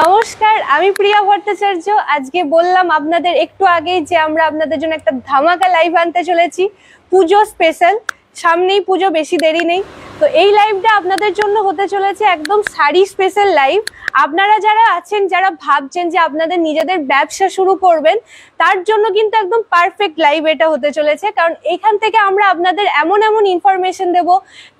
নমস্কার আমি প্রিয়া ভট্টাচার্য আজকে বললাম আপনাদের একটু আগেই যে আমরা আপনাদের জন্য একটা ধামাকা লাইভ আনতে চলেছি পুজো স্পেশাল সামনেই পুজো বেশি দেরি নেই তো এই লাইভটা আপনাদের জন্য হতে চলেছে একদম শাড়ি স্পেশাল লাইভ আপনারা যারা আছেন যারা ভাবছেন যে আপনাদের নিজেদের ব্যবসা শুরু করবেন তার জন্য কিন্তু একদম পারফেক্ট লাইভ এটা হতে চলেছে কারণ এখান থেকে আমরা আপনাদের এমন এমন ইনফরমেশন দেব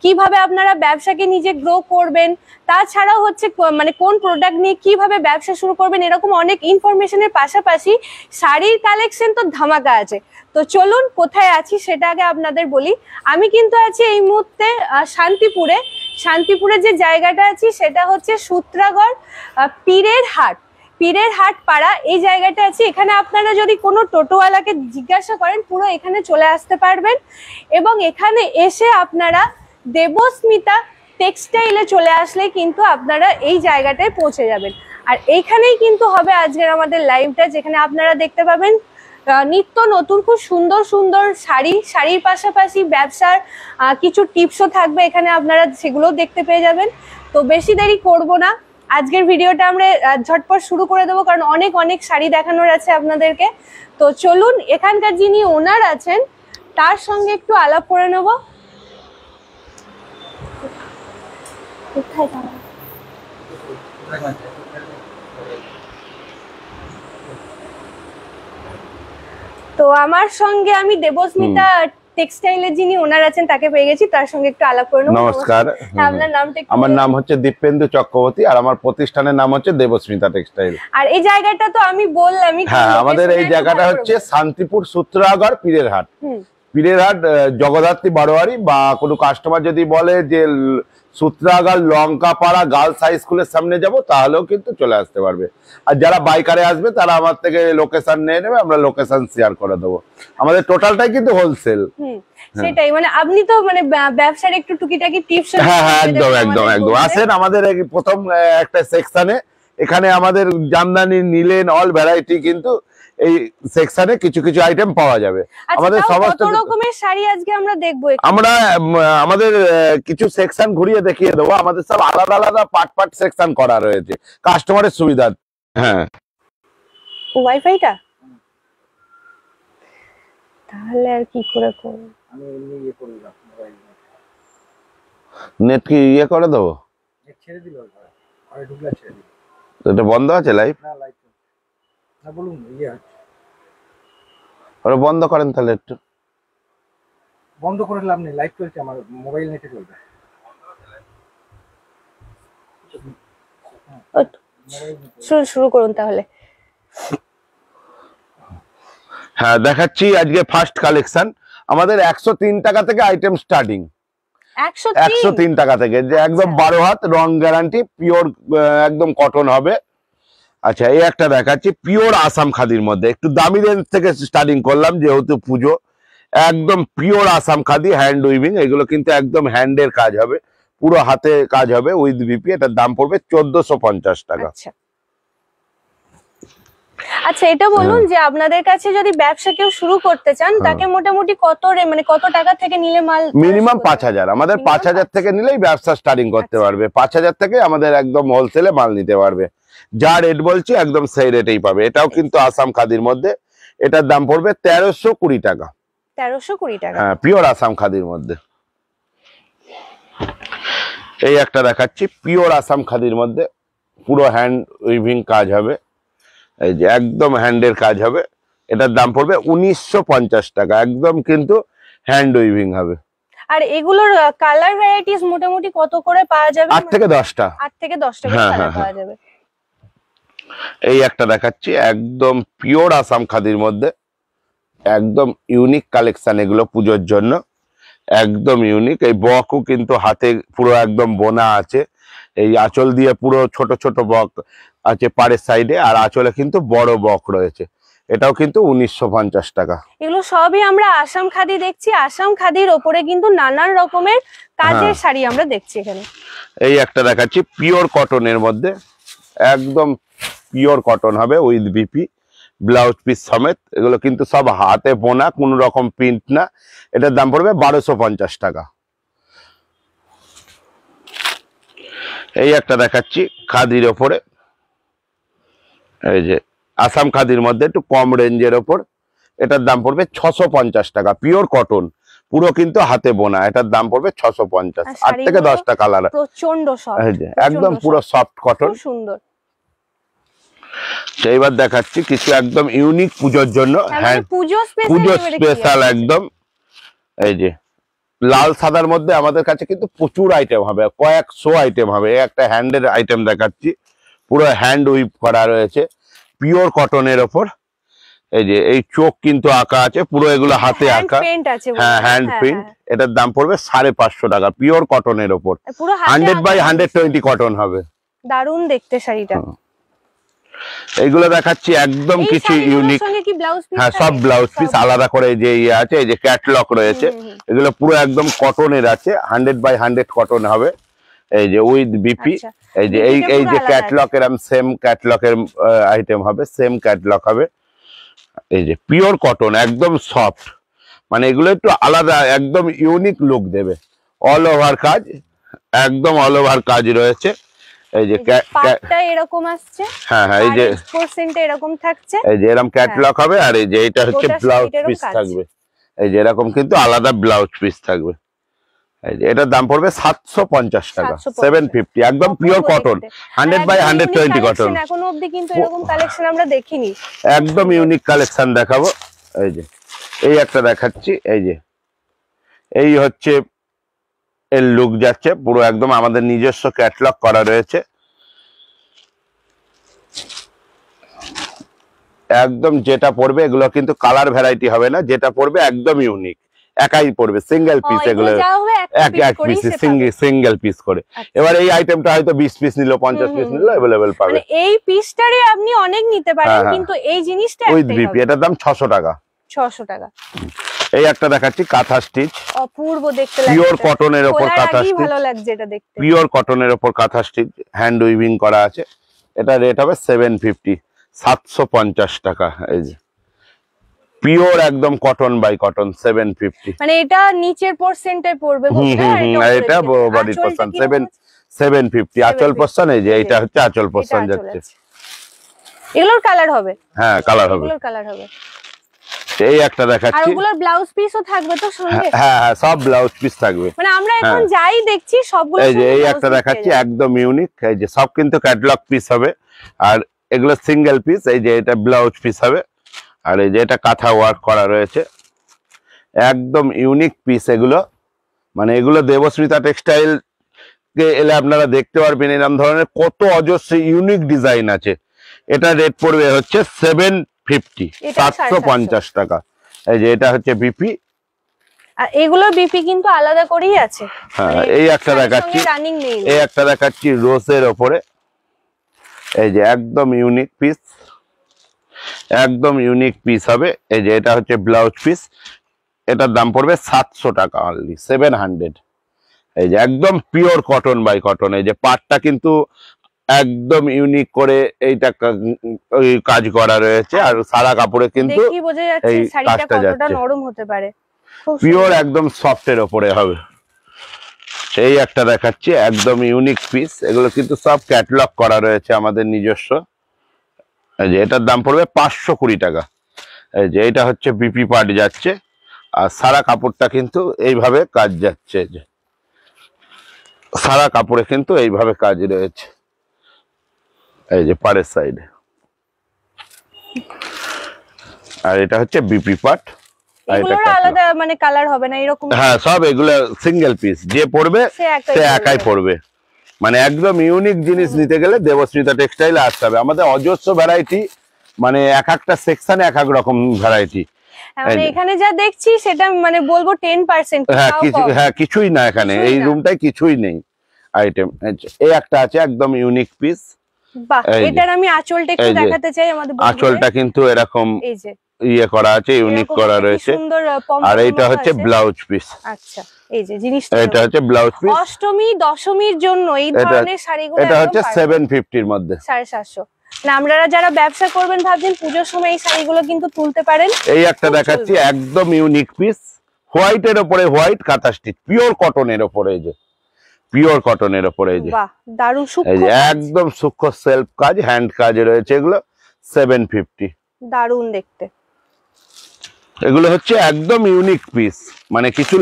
কিভাবে আপনারা ব্যবসাকে নিজে গ্রো করবেন তাছাড়াও হচ্ছে মানে কোন প্রোডাক্ট নিয়ে কিভাবে ব্যবসা শুরু করবেন এরকম অনেক ইনফরমেশনের পাশাপাশি শাড়ির কালেকশন তো ধামাকা আছে তো চলুন কোথায় আছি সেটা আগে আপনাদের বলি আমি কিন্তু আছি এই মুহূর্তে শান্তিপুরে শান্তিপুরে যে জায়গাটা আছে সেটা হচ্ছে সূত্রাগড় পীরের হাট পীরের হাট পাড়া এই জায়গাটা আছে এখানে আপনারা যদি কোনো টোটোওয়ালাকে জিজ্ঞাসা করেন পুরো এখানে চলে আসতে পারবেন এবং এখানে এসে আপনারা দেবস্মিতা টেক্সটাইলে চলে আসলে কিন্তু আপনারা এই জায়গাটায় পৌঁছে যাবেন আর এইখানেই কিন্তু হবে আজকের আমাদের লাইভটা যেখানে আপনারা দেখতে পাবেন নিত্য নতুন খুব সুন্দর সুন্দর শাড়ি শাড়ির পাশাপাশি ব্যবসার কিছু টিপসও থাকবে এখানে আপনারা সেগুলো দেখতে পেয়ে যাবেন তো বেশি দেরি করব না আজকের ভিডিওটা আমরা ঝটপট শুরু করে দেবো কারণ অনেক অনেক শাড়ি দেখানোর আছে আপনাদেরকে তো চলুন এখানকার যিনি ওনার আছেন তার সঙ্গে একটু আলাপ করে নেব কোথায় তো আমার সঙ্গে আমি দেবস্মিতা টেক্সটাইলের যিনি ওনার আছেন তাকে পেয়ে গেছি তার সঙ্গে একটু আলাপ করে নমস্কার হ্যাঁ, আপনার নামটা আমার নাম হচ্ছে দীপেন্দু চক্রবর্তী আর আমার প্রতিষ্ঠানের নাম হচ্ছে দেবস্মিতা টেক্সটাইল আর এই জায়গাটা তো আমি বললামই হ্যাঁ আমাদের এই জায়গাটা হচ্ছে শান্তিপুর সূত্রাগড় পীরের হাট হাট জগদ্ধাত্রী বারোয়ারি বা কোনো কাস্টমার যদি বলে যে সূত্রাগার লঙ্কাপাড়া গার্লস হাই স্কুলের সামনে যাব তাহলেও কিন্তু চলে আসতে পারবে আর যারা বাইকারে আসবে তারা আমার থেকে লোকেশন নিয়ে নেবে আমরা লোকেশন শেয়ার করে দেবো আমাদের টোটালটাই কিন্তু হোলসেল হ্যাঁ। সেটাই মানে আপনি তো মানে ব্যবসার একটু টুকিটাকি টিপস হ্যাঁ হ্যাঁ একদম একদম একদম আসেন আমাদের প্রথম একটা সেকশনে এখানে আমাদের জামদানি নিলেন অল ভ্যারাইটি কিন্তু এই সেকশনে কিছু কিছু আইটেম পাওয়া যাবে আচ্ছা, আমাদের সমস্ত রকমের শাড়ি আজকে আমরা দেখবো আমরা আমাদের কিছু সেকশন ঘুরিয়ে দেখিয়ে দেবো আমাদের সব আলাদা আলাদা পার্ট পার্ট সেকশন করা রয়েছে কাস্টমারের সুবিধা হ্যাঁ ওয়াইফাইটা তাহলে আর কি করে করব নেট ইয়ে কি ইয়ে করে দেবো ছেড়ে এটা বন্ধ আছে লাইভ না লাইভ ইয়ে বন্ধ করেন তাহলে একটু বন্ধ করে লাভ নেই লাইভ চলছে আমার মোবাইল নেটে চলবে শুরু করুন তাহলে হ্যাঁ দেখাচ্ছি আজকে ফার্স্ট কালেকশন আমাদের একশো তিন টাকা থেকে আইটেম স্টার্টিং একশো তিন টাকা থেকে যে একদম আচ্ছা। বারো হাত রং গ্যারান্টি পিওর একদম কটন হবে আচ্ছা এই একটা দেখাচ্ছি পিওর আসাম খাদির মধ্যে একটু দামি রেঞ্জ থেকে স্টার্টিং করলাম যেহেতু পুজো একদম pure Assam khadi hand weaving এগুলো কিন্তু একদম হ্যান্ডের কাজ হবে পুরো হাতে কাজ হবে উইথ বিপি এটার দাম পড়বে চোদ্দশো পঞ্চাশ টাকা আচ্ছা, আচ্ছা এটা বলুন হ্যাঁ। যে আপনাদের কাছে যদি ব্যবসা কেউ শুরু করতে চান হ্যাঁ। তাকে মোটামুটি কত রে মানে কত টাকা থেকে নিলে মাল মিনিমাম পাঁচ হাজার আমাদের পাঁচ হাজার থেকে নিলেই ব্যবসা স্টার্টিং করতে আচ্ছা। পারবে পাঁচ হাজার থেকে আমাদের একদম হোলসেলে মাল নিতে পারবে যা রেট বলছি একদম সেই রেটেই পাবে এটাও কিন্তু আসাম খাদির মধ্যে এটার দাম পড়বে তেরোশো কুড়ি টাকা হ্যাঁ, কাজ হবে এই যে একদম হ্যান্ডের কাজ হবে এটার দাম পড়বে উনিশশো টাকা একদম কিন্তু হ্যান্ড উইভিং হবে আর এগুলোর কালার ভ্যারাইটিস মোটামুটি কত করে পাওয়া আট থেকে দশটা এই একটা দেখাচ্ছি একদম পিওর আসাম খাদির মধ্যে একদম ইউনিক কালেকশান এগুলো পুজোর জন্য একদম ইউনিক এই বকও কিন্তু হাতে পুরো একদম বোনা আছে এই আঁচল দিয়ে পুরো ছোট ছোট বক আছে পাড়ের সাইডে আর আঁচলে কিন্তু বড় বক রয়েছে এটাও কিন্তু উনিশশো টাকা এগুলো সবই আমরা আসাম খাদি দেখছি আসাম খাদির ওপরে কিন্তু নানান রকমের কাজের হ্যাঁ। শাড়ি আমরা দেখছি এখানে এই একটা দেখাচ্ছি পিওর কটনের মধ্যে একদম pure cotton with BP BP blouse piece সমেত এগুলো কিন্তু সব হাতে বোনা কোনো রকম প্রিন্ট না এটার দাম পড়বে বারোশো পঞ্চাশ টাকা এই একটা দেখাচ্ছি খাদির ওপরে এই যে আসাম খাদির মধ্যে একটু কম রেঞ্জের ওপর এটার দাম পড়বে ছশো পঞ্চাশ টাকা পিওর কটন পুরো কিন্তু হাতে বোনা এটার দাম পড়বে ছশো পঞ্চাশ আট থেকে দশটা কালার প্রচন্ড একদম পুরো সফট কটন সুন্দর তো এবার দেখাচ্ছি কিছু একদম ইউনিক পুজোর জন্য মানে হ্যাঁ পুজো স্পেশাল একদম এই যে লাল সাদার মধ্যে আমাদের কাছে কিন্তু প্রচুর আইটেম হবে কয়েকশো আইটেম হবে একটা হ্যান্ডের আইটেম দেখাচ্ছি পুরো হ্যান্ড উইপ করা রয়েছে পিওর কটনের ওপর এই যে এই চোখ কিন্তু আঁকা আছে পুরো এগুলো হাতে আঁকা হ্যাঁ হ্যান্ড হ্যাঁ, প্রিন্ট হ্যাঁ। এটার দাম পড়বে সাড়ে পাঁচশো টাকা পিওর কটনের ওপর hundred by hundred twenty cotton হবে দারুন দেখতে শাড়িটা এইগুলো দেখাচ্ছি একদম কিছু ইউনিক হ্যাঁ সব ব্লাউজ পিস আলাদা করে যে ইয়ে আছে এই যে ক্যাটলগ রয়েছে এগুলো পুরো একদম কটনের আছে হান্ড্রেড বাই হান্ড্রেড কটন হবে এই যে উইথ বিপি আচ্ছা। এই যে এই এই যে ক্যাটলগ এরম সেম ক্যাটলগের আইটেম হবে সেম ক্যাটলগ হবে এই যে পিওর কটন একদম সফট মানে এগুলো একটু আলাদা একদম ইউনিক লুক দেবে অল ওভার কাজ একদম অল ওভার কাজ রয়েছে এই যে হ্যাঁ হ্যাঁ এই যে এই যে এরকম হ্যাঁ। হবে আর এই যে হচ্ছে ব্লাউজ পিস থাকবে এই যে এরকম কিন্তু আলাদা ব্লাউজ পিস থাকবে এই যে এটার দাম পড়বে টাকা একদম পিওর কটন বাই কটন একদম ইউনিক কালেকশন দেখাবো এই যে এই একটা দেখাচ্ছি এই যে এই হচ্ছে এর লুক যাচ্ছে পুরো একদম আমাদের নিজস্ব ক্যাটলগ করা রয়েছে একদম যেটা পড়বে এগুলো কিন্তু কালার ভ্যারাইটি হবে না যেটা পড়বে একদম ইউনিক একাই পড়বে সিঙ্গেল পিস এগুলো এক এক পিস সিঙ্গেল পিস করে আচ্ছা। এবার এই আইটেমটা হয়তো 20 পিস নিলো 50 পিস নিলো अवेलेबल পাবে মানে এই পিসটারে আপনি অনেক নিতে পারেন হ্যাঁ, হ্যাঁ। কিন্তু এই জিনিসটা উইথ বিপি এটার দাম 600 টাকা 600 টাকা এই একটা দেখাচ্ছি কাঁথা স্টিচ অপূর্ব দেখতে লাগছে পিওর কটনের উপর কাঁথা স্টিচ ভালো লাগছে এটা দেখতে পিওর কটনের উপর কাঁথা স্টিচ হ্যান্ড উইভিং করা আছে এটা রেট হবে 750 750 টাকা এই যে পিওর একদম কটন বাই কটন 750 মানে এটা নিচের পার্সেন্টে পড়বে বুঝছেন এটা বডি পার্সেন্ট 7 750 আচল পোরশন এই যে এটা হচ্ছে আচল পোরশন যাচ্ছে এগুলোর কালার হবে হ্যাঁ কালার হবে এগুলোর কালার হবে এই একটা দেখাচ্ছি আর ওগুলোর ব্লাউজ পিসও থাকবে তো সঙ্গে হ্যাঁ হ্যাঁ, হ্যাঁ সব ব্লাউজ পিস থাকবে মানে আমরা হ্যাঁ। এখন যাই দেখছি সবগুলো এই যে এই একটা দেখাচ্ছি একদম ইউনিক এই যে সব কিন্তু ক্যাটালগ পিস হবে আর এগুলো সিঙ্গেল পিস এই যে এটা ব্লাউজ পিস হবে আর এই যে এটা কাঁথা ওয়ার্ক করা রয়েছে একদম ইউনিক পিস এগুলো মানে এগুলো দেবস্মিতা টেক্সটাইল কে এলে আপনারা দেখতে পারবেন এরকম ধরনের কত অজস্র ইউনিক ডিজাইন আছে এটা রেট পড়বে হচ্ছে সেভেন ফিফটি সাতশো পঞ্চাশ টাকা এই যে এটা হচ্ছে বিপি হ্যাঁ, মানে একটা দেখাচ্ছি রোজের ওপরে এই যে একদম ইউনিক পিস একদম ইউনিক পিস হবে এই যে এটা হচ্ছে ব্লাউজ পিস এটার দাম পড়বে সাতশো টাকা অনলি সেভেন হান্ড্রেড এই যে একদম পিওর কটন বাই কটন এই যে পাটটা কিন্তু একদম ইউনিক করে এইটা কাজ করা রয়েছে আর সারা কাপড়ে কিন্তু এই কাজটা যাচ্ছে পিওর একদম সফটের ওপরে হবে এই একটা দেখাচ্ছি একদম ইউনিক পিস এগুলো কিন্তু সব ক্যাটলগ করা রয়েছে আমাদের নিজস্ব এই যে এটার দাম পড়বে পাঁচশো কুড়ি টাকা এই যে এটা হচ্ছে বিপি পার্ট যাচ্ছে আর সারা কাপড়টা কিন্তু এইভাবে কাজ যাচ্ছে সারা কাপড়ে কিন্তু এইভাবে কাজ রয়েছে এই যে পারের সাইডে আর এটা হচ্ছে বিপি পাট আলাদা মানে কালার হবে না এরকম হ্যাঁ সব সিঙ্গেল পিস যে পড়বে সে একাই মানে একদম ইউনিক জিনিস নিতে গেলে দেবশ্রীতা আসতে হবে আমাদের অজস্র ভ্যারাইটি মানে এক একটা এক এক রকম ভ্যারাইটি মানে এখানে যা দেখছি সেটা মানে বলবো টেন পার্সেন্ট হ্যাঁ, হ্যাঁ কিছুই না এখানে এই রুমটায় কিছুই নেই আইটেম এই একটা আছে একদম ইউনিক পিস বাহ এটার আমি আঁচলটা একটু দেখাতে চাই আঁচলটা কিন্তু এরকম ইয়ে করা আছে ইউনিক করা রয়েছে আর এটা হচ্ছে ব্লাউজ পিস আচ্ছা ব্লাউজ অষ্টমী দশমীর জন্য এই শাড়িগুলো হচ্ছে মধ্যে আপনারা যারা ব্যবসা করবেন ভাবছেন পুজোর সময় এই শাড়িগুলো কিন্তু তুলতে পারেন এই একটা দেখাচ্ছি একদম ইউনিক পিস হোয়াইট এর উপরে হোয়াইট কাঁথা স্টিচ পিওর কটন এর উপরে এই যে পিওর কটনের ওপরে যে একদম সূক্ষ্ম সেলফ কাজ হ্যান্ড কাজ রয়েছে এগুলো 750 দারুণ দেখতে এগুলো হচ্ছে একদম ইউনিক পিস মানে কিছু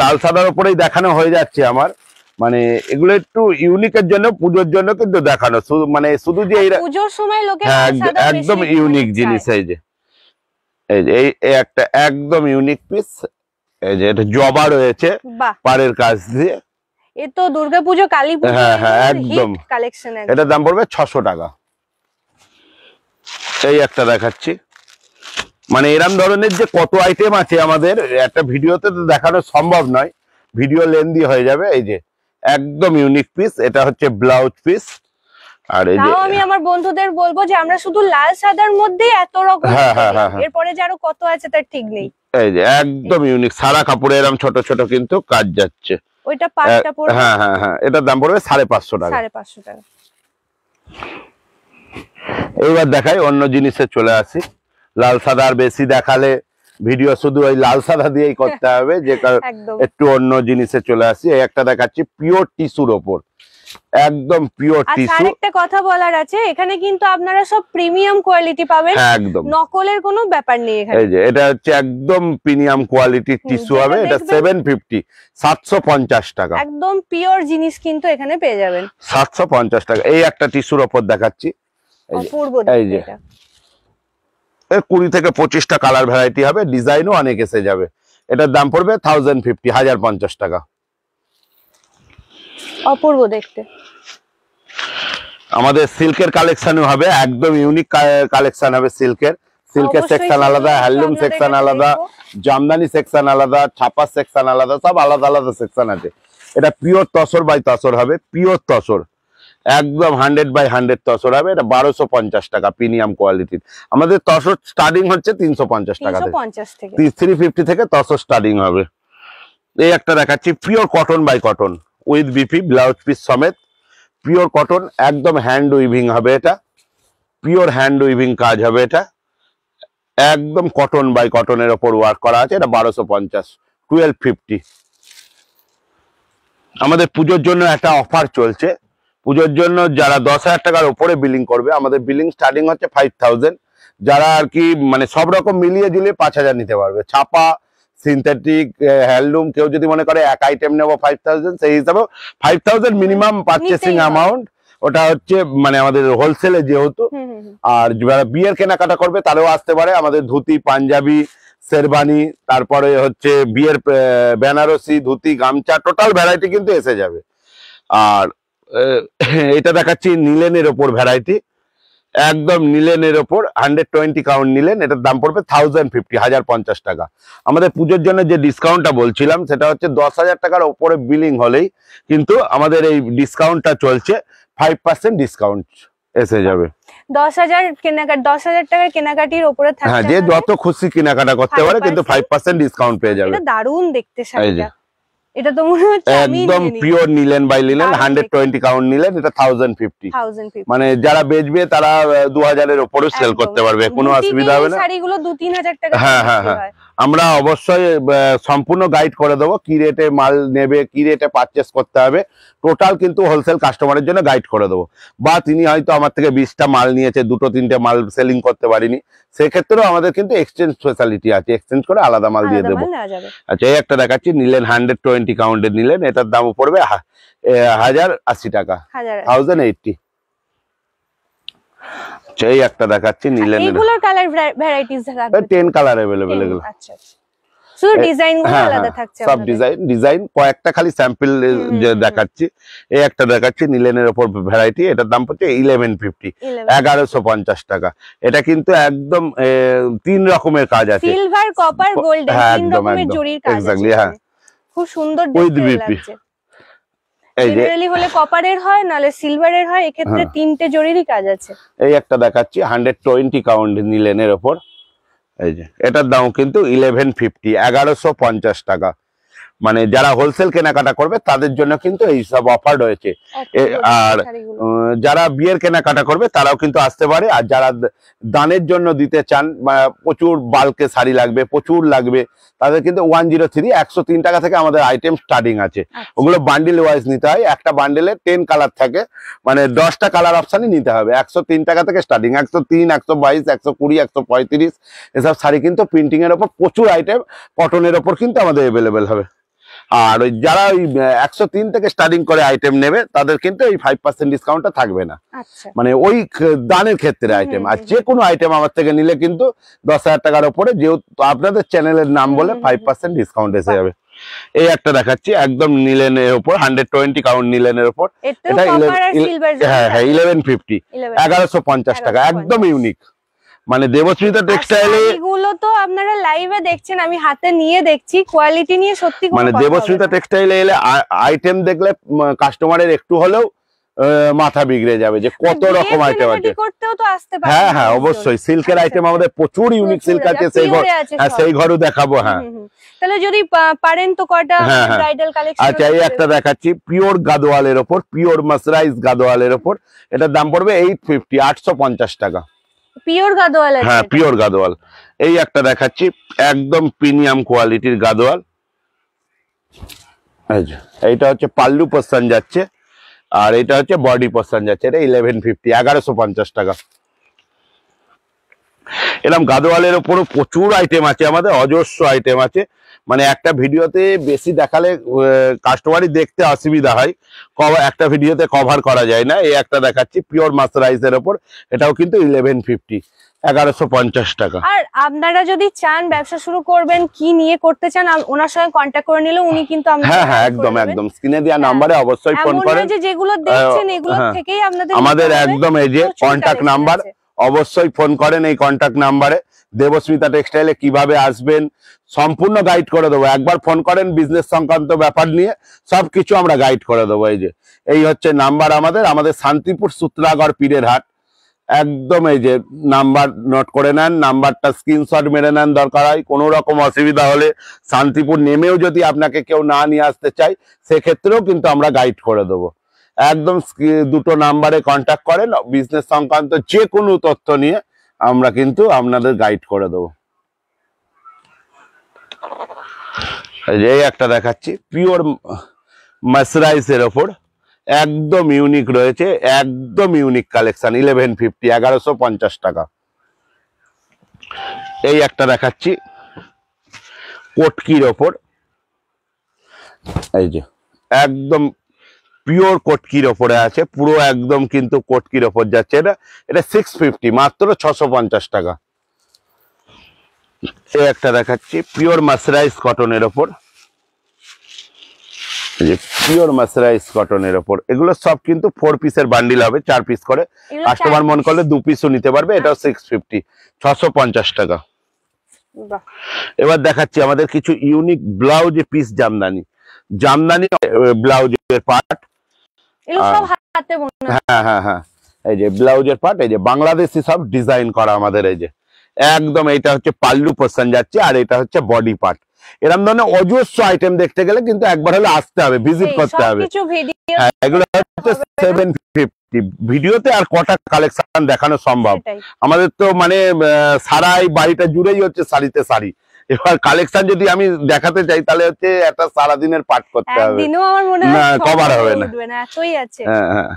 লাল সাদার ওপরেই দেখানো হয়ে যাচ্ছে আমার মানে এগুলো একটু ইউনিকের জন্য পুজোর জন্য কিন্তু দেখানো মানে শুধু যে পুজোর সময় লোকে হ্যাঁ, একদম ইউনিক জিনিস এই যে এই যে এই একটা একদম ইউনিক পিস এই যে এটা জবা রয়েছে পাড়ের কাজ দিয়ে এ তো দুর্গাপুজো কালী হ্যাঁ হ্যাঁ একদম কালেকশন এটার দাম পড়বে ছশো টাকা এই একটা দেখাচ্ছি মানে এরম ধরনের যে কত আইটেম আছে আমাদের একটা ভিডিওতে তো দেখানো সম্ভব নয় ভিডিও লেন্দি হয়ে যাবে এই যে একদম ইউনিক পিস এটা হচ্ছে ব্লাউজ পিস আর এই যে আমি আমার বন্ধুদের বলবো যে আমরা শুধু লাল সাদার মধ্যে এত রকম হ্যাঁ, হ্যাঁ, হ্যাঁ, এরপরে যে আরো কত আছে তার ঠিক নেই এই যে একদম ইউনিক সারা কাপড়ে এরম ছোট ছোট কিন্তু কাজ যাচ্ছে ওইটা পাটটা পড়বে হ্যাঁ হ্যাঁ হ্যাঁ এটার দাম পড়বে 550 টাকা 550 টাকা এইবার দেখাই অন্য জিনিসে চলে আসি লাল সাদা আর বেশি দেখালে ভিডিও শুধু ওই লাল সাদা দিয়েই করতে হবে যে একটু অন্য জিনিসে চলে আসি একটা দেখাচ্ছি পিওর টিস্যুর ওপর একদম পিওর টিস্যু আচ্ছা, আরেকটা কথা বলার আছে এখানে কিন্তু আপনারা সব প্রিমিয়াম কোয়ালিটি পাবেন হ্যাঁ, একদম নকলের কোনো ব্যাপার নেই এখানে এই যে এটা হচ্ছে একদম প্রিমিয়াম কোয়ালিটির টিস্যু হবে এটা 750 750 টাকা একদম পিওর জিনিস কিন্তু এখানে পেয়ে যাবেন 750 টাকা এই একটা টিস্যুর উপর দেখাচ্ছি এই যে কুড়ি থেকে পঁচিশটা কালার ভ্যারাইটি হবে ডিজাইনও অনেক এসে যাবে এটার দাম পড়বে থাউজেন্ড ফিফটি হাজার পঞ্চাশ টাকা অপূর্ব দেখতে আমাদের সিল্কের কালেকশন হবে একদম ইউনিক কালেকশন হবে সিল্কের সিল্কের সেকশন আলাদা হ্যান্ডলুম সেকশন আলাদা জামদানি সেকশন আলাদা ছাপার সেকশন আলাদা সব আলাদা আলাদা সেকশন আছে এটা পিওর তসর বাই তসর হবে পিওর তসর একদম হান্ড্রেড বাই হান্ড্রেড তসর হবে এটা বারোশো পঞ্চাশ টাকা প্রিমিয়াম কোয়ালিটির আমাদের তসর স্টার্টিং হচ্ছে তিনশো পঞ্চাশ টাকা থেকে থ্রি ফিফটি থেকে তসর স্টার্টিং হবে এই একটা দেখাচ্ছি pure cotton by cotton with BP blouse piece সমেত পিওর কটন একদম হ্যান্ড উইভিং হবে এটা পিওর হ্যান্ড উইভিং কাজ হবে এটা একদম কটন বাই কটনের ওপর ওয়ার্ক করা আছে এটা বারোশো পঞ্চাশ টুয়েলভ ফিফটি আমাদের পুজোর জন্য একটা অফার চলছে পুজোর জন্য যারা দশ হাজার টাকার ওপরে বিলিং করবে আমাদের বিলিং স্টার্টিং হচ্ছে ফাইভ যারা আর কি মানে সব রকম মিলিয়ে জুলিয়ে পাঁচ হাজার নিতে পারবে ছাপা সিনথেটিক হ্যান্ডলুম uh, কেউ যদি মনে করে এক আইটেম নেবো ফাইভ থাউজেন্ড সেই হিসাবে five thousand minimum purchasing amount ওটা হচ্ছে মানে আমাদের হোলসেলে যেহেতু আর যারা বিয়ের কেনাকাটা করবে তারাও আসতে পারে আমাদের ধুতি পাঞ্জাবি শেরবানি তারপরে হচ্ছে বিয়ের বেনারসি ধুতি গামছা টোটাল ভ্যারাইটি কিন্তু এসে যাবে আর এটা দেখাচ্ছি নীলেনের ওপর ভ্যারাইটি একদম নিলেনের ওপর হান্ড্রেড টোয়েন্টি কাউন্ট নিলেন এটার দাম পড়বে থাউজেন্ড ফিফটি হাজার পঞ্চাশ টাকা আমাদের পুজোর জন্য যে ডিসকাউন্টটা বলছিলাম সেটা হচ্ছে দশ হাজার টাকার ওপরে বিলিং হলেই কিন্তু আমাদের এই ডিসকাউন্টটা চলছে ফাইভ পার্সেন্ট ডিসকাউন্ট এসে যাবে দশ হাজার কেনাকাটা দশ হাজার টাকা কেনাকাটির ওপরে হ্যাঁ, যে যত খুশি কেনাকাটা করতে পারে কিন্তু ফাইভ পার্সেন্ট ডিসকাউন্ট পেয়ে যাবে দারুণ দেখতে এটা তো মনে হচ্ছে একদম নিলেন বাই নিলেন 120 কাউন্ট নিলেন এটা 1050 মানে যারা বেচবে তারা 2000 এর উপরে সেল করতে পারবে কোনো অসুবিধা হবে না শাড়িগুলো 2 3000 টাকা হ্যাঁ হ্যাঁ, হ্যাঁ। আমরা অবশ্যই সম্পূর্ণ গাইড করে দেবো কি রেটে মাল নেবে কি রেটে পারচেস করতে হবে টোটাল কিন্তু হোলসেল কাস্টমারের জন্য গাইড করে দেবো বা তিনি হয়তো আমার থেকে বিশটা মাল নিয়েছে দুটো তিনটে মাল সেলিং করতে পারিনি সেক্ষেত্রেও আমাদের কিন্তু এক্সচেঞ্জ ফেসালিটি আছে এক্সচেঞ্জ করে আলাদা মাল দিয়ে দেবো আচ্ছা এই একটা দেখাচ্ছি নিলেন হান্ড্রেড টোয়েন্টি টোয়েন্টি কাউন্টের নিলেন এটার দাম পড়বে হাজার আশি টাকা থাউজেন্ড এইটটি আচ্ছা, এই একটা দেখাচ্ছি কালার আচ্ছা, এগুলো আচ্ছা, হ্যাঁ, হ্যাঁ, কয়েকটা খালি দেখাচ্ছি এই একটা দেখাচ্ছি ভ্যারাইটি এটার দাম টাকা এটা কিন্তু একদম তিন রকমের কাজ আছে হ্যাঁ খুব সুন্দর দেখতে লাগছে জেনারেলি হলে কপারের হয় নালে সিলভারের হয় এক্ষেত্রে হ্যাঁ। তিনটে জরিরই কাজ আছে এই একটা দেখাচ্ছি হান্ড্রেড টোয়েন্টি কাউন্ট নিলেনের ওপর এই যে এটার দাম কিন্তু ইলেভেন 1150 1150 টাকা মানে যারা হোলসেল কেনাকাটা করবে তাদের জন্য কিন্তু এই সব অফার রয়েছে আর যারা বিয়ের কেনাকাটা করবে তারাও কিন্তু আসতে পারে আর যারা দানের জন্য দিতে চান প্রচুর বাল্কে শাড়ি লাগবে প্রচুর লাগবে তাদের কিন্তু ওয়ান জিরো থ্রি একশো তিন টাকা থেকে আমাদের আইটেম স্টার্টিং আছে আচ্ছা। ওগুলো বান্ডিল ওয়াইজ নিতে হয় একটা বান্ডিলে টেন কালার থাকে মানে দশটা কালার অপশানই নিতে হবে একশো তিন টাকা থেকে স্টার্টিং একশো তিন একশো বাইশ একশো কুড়ি একশো পঁয়ত্রিশ এসব শাড়ি কিন্তু প্রিন্টিংয়ের ওপর প্রচুর আইটেম কটনের ওপর কিন্তু আমাদের অ্যাভেলেবেল হবে আর ওই যারা ওই একশো তিন থেকে স্টার্টিং করে আইটেম নেবে তাদের কিন্তু ওই ফাইভ পার্সেন্ট ডিসকাউন্টটা থাকবে না আচ্ছা। মানে ওই দানের ক্ষেত্রে আইটেম আর যে কোনো আইটেম আমার থেকে নিলে কিন্তু দশ হাজার টাকার ওপরে যেহেতু আপনাদের চ্যানেলের নাম বলে ফাইভ পার্সেন্ট ডিসকাউন্ট এসে যাবে এই একটা দেখাচ্ছি একদম নিলেনের উপর হান্ড্রেড টোয়েন্টি কাউন্ট নিলেনের উপর এটা হ্যাঁ হ্যাঁ ইলেভেন ফিফটি এগারোশো পঞ্চাশ টাকা একদম ইউনিক মানে দেবশ্রীতা টেক্সটাইলে এগুলো তো আপনারা লাইভে দেখছেন আমি হাতে নিয়ে দেখছি কোয়ালিটি নিয়ে সত্যি মানে দেবশ্রীতা টেক্সটাইলে এলে আইটেম দেখলে কাস্টমারের একটু হলেও মাথা বিগড়ে যাবে যে কত রকম আইটেম হ্যাঁ, হ্যাঁ, আচ্ছা, আছে হ্যাঁ হ্যাঁ অবশ্যই সিল্কের আইটেম আমাদের প্রচুর ইউনিক সিল্ক আছে সেই ঘর সেই ঘরও দেখাবো হ্যাঁ তাহলে যদি পারেন তো কটা ব্রাইডাল কালেকশন আচ্ছা এই একটা দেখাচ্ছি পিওর গাদোয়ালের ওপর পিওর মাসরাইজ গাদোয়ালের ওপর এটার দাম পড়বে 850 850 টাকা হ্যাঁ, পিওর গাদোয়াল এই একটা দেখাচ্ছি একদম প্রিমিয়াম কোয়ালিটির গাদোয়াল এইটা হচ্ছে পাল্লু পোস্তান যাচ্ছে আর এটা হচ্ছে বডি পোস্তান যাচ্ছে এটা ইলেভেন ফিফটি এগারোশো পঞ্চাশ টাকা এরকম গাদোয়ালের ওপরও প্রচুর আইটেম আছে আমাদের অজস্র আইটেম আছে মানে একটা ভিডিওতে বেশি দেখালে কাস্টমারই দেখতে অসুবিধা হয় একটা ভিডিওতে কভার করা যায় না এই একটা দেখাচ্ছি পিওর মাস্টারাইজের ওপর এটাও কিন্তু ইলেভেন ফিফটি এগারোশো পঞ্চাশ টাকা আপনারা যদি চান ব্যবসা শুরু করবেন কি নিয়ে করতে চান ওনার সঙ্গে কন্ট্যাক্ট করে নিলে উনি কিন্তু হ্যাঁ হ্যাঁ একদম একদম দেওয়া নাম্বারে হ্যাঁ। অবশ্যই ফোন করেন যেগুলো দেখছেন হ্যাঁ। থেকেই আমাদের একদম এই যে কন্ট্যাক্ট নাম্বার অবশ্যই ফোন করেন এই কন্ট্যাক্ট নাম্বারে দেবস্মিতা টেক্সটাইলে কিভাবে আসবেন সম্পূর্ণ গাইড করে দেবো একবার ফোন করেন বিজনেস সংক্রান্ত ব্যাপার নিয়ে সব কিছু আমরা গাইড করে দেবো এই যে এই হচ্ছে নাম্বার আমাদের আমাদের শান্তিপুর সূত্রাগড় পীরের হাট একদম এই যে নাম্বার নোট করে নেন নাম্বারটা স্ক্রিনশট মেরে নেন দরকার হয় কোনো রকম অসুবিধা হলে শান্তিপুর নেমেও যদি আপনাকে কেউ না নিয়ে আসতে চাই সেক্ষেত্রেও কিন্তু আমরা গাইড করে দেবো একদম দুটো নাম্বারে কন্ট্যাক্ট করেন বিজনেস সংক্রান্ত যে কোনো তথ্য নিয়ে আমরা কিন্তু আপনাদের গাইড করে দেবো এই একটা দেখাচ্ছি পিওর মাসরাইসের ওপর একদম ইউনিক রয়েছে একদম ইউনিক কালেকশন ইলেভেন ফিফটি এগারোশো পঞ্চাশ টাকা এই একটা দেখাচ্ছি কোটকির ওপর এই যে একদম পিওর কটকির ওপরে আছে পুরো একদম কিন্তু কটকির ওপর যাচ্ছে এটা এটা সিক্স ফিফটি মাত্র ছশো পঞ্চাশ টাকা এ একটা দেখাচ্ছি পিওর মাসারাইজ কটনের ওপর পিওর মাসারাইজ কটনের ওপর এগুলো সব কিন্তু ফোর পিসের বান্ডিল হবে চার পিস করে কাস্টমার মন করলে দু পিসও নিতে পারবে এটাও সিক্স ফিফটি ছশো পঞ্চাশ টাকা এবার দেখাচ্ছি আমাদের কিছু unique blouse piece jamdani jamdani ব্লাউজের পার্ট হ্যাঁ, হ্যাঁ হ্যাঁ হ্যাঁ এই যে ব্লাউজের পার্ট এই যে বাংলাদেশি সব ডিজাইন করা আমাদের এই যে একদম হচ্ছে পাল্লু যাচ্ছে আর এটা হচ্ছে বডি পার্ট ধরনের অজস্র আইটেম দেখতে গেলে কিন্তু একবার হলে আসতে হবে ভিজিট করতে হবে সেভেন ফিফটি ভিডিওতে আর কটা কালেকশন দেখানো সম্ভব আমাদের তো মানে সারাই বাড়িটা জুড়েই হচ্ছে শাড়িতে শাড়ি এবার কালেকশন যদি আমি দেখাতে চাই তাহলে হচ্ছে একটা সারাদিনের পাঠ করতে হবে না কভার হবে না হ্যাঁ হ্যাঁ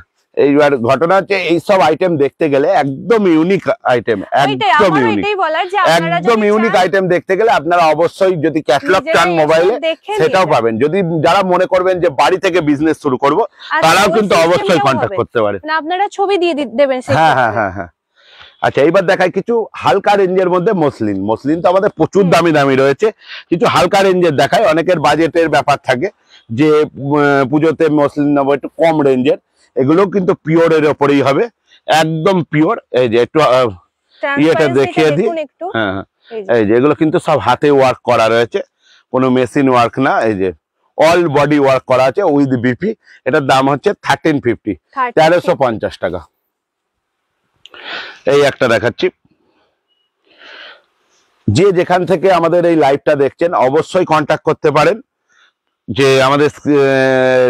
এইবার ঘটনা হচ্ছে এইসব আইটেম দেখতে গেলে একদম হ্যাঁ, ইউনিক আইটেম একদম ইউনিক একদম ইউনিক আইটেম দেখতে গেলে আপনারা অবশ্যই যদি ক্যাটলগ চান মোবাইলে সেটাও পাবেন যদি যারা মনে করবেন যে বাড়ি থেকে বিজনেস শুরু করব তারাও কিন্তু অবশ্যই কন্ট্যাক্ট করতে পারে মানে আপনারা ছবি দিয়ে দেবেন হ্যাঁ, হ্যাঁ হ্যাঁ হ্যাঁ হ্যাঁ আচ্ছা এইবার দেখায় কিছু হালকা রেঞ্জের মধ্যে মসলিন মসলিন তো আমাদের প্রচুর দামি দামি রয়েছে কিছু হালকা রেঞ্জের দেখায় অনেকের বাজেটের ব্যাপার থাকে যে পুজোতে মসলিন নেবো একটু কম রেঞ্জের এগুলো কিন্তু পিওরের ওপরেই হবে একদম পিওর এই যে একটু ইয়েটা দেখিয়ে দিই হ্যাঁ, হ্যাঁ। এই যে এগুলো কিন্তু সব হাতে ওয়ার্ক করা রয়েছে কোনো মেশিন ওয়ার্ক না এই যে অল বডি ওয়ার্ক করা আছে উইথ বিপি এটার দাম হচ্ছে থার্টিন ফিফটি তেরোশো পঞ্চাশ টাকা এই একটা দেখাচ্ছি যে যেখান থেকে আমাদের এই লাইভটা দেখছেন অবশ্যই কন্ট্যাক্ট করতে পারেন যে আমাদের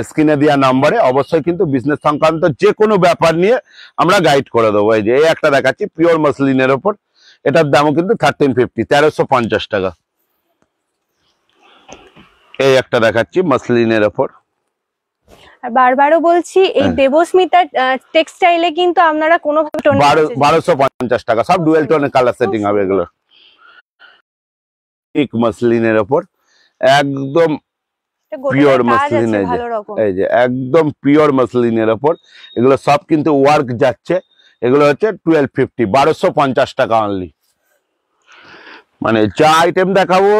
স্ক্রিনে দেওয়া নাম্বারে অবশ্যই কিন্তু বিজনেস সংক্রান্ত যে কোনো ব্যাপার নিয়ে আমরা গাইড করে দেবো এই যে এই একটা দেখাচ্ছি পিওর মসলিনের ওপর এটার দামও কিন্তু থার্টিন ফিফটি তেরোশো পঞ্চাশ টাকা এই একটা দেখাচ্ছি মসলিনের ওপর বারবারও বলছি এই হ্যাঁ। দেবস্মিতা টেক্সটাইলে কিন্তু আপনারা ভাবে টোন বারোশো পঞ্চাশ টাকা সব ডুয়েল টোনে কালার সেটিং হবে এগুলো ঠিক মাসলিনের উপর একদম পিওর মাসলিন এই যে একদম পিওর মাসলিনের উপর এগুলো সব কিন্তু ওয়ার্ক যাচ্ছে এগুলো হচ্ছে টুয়েলভ ফিফটি বারোশো পঞ্চাশ টাকা অনলি মানে যা আইটেম দেখাবো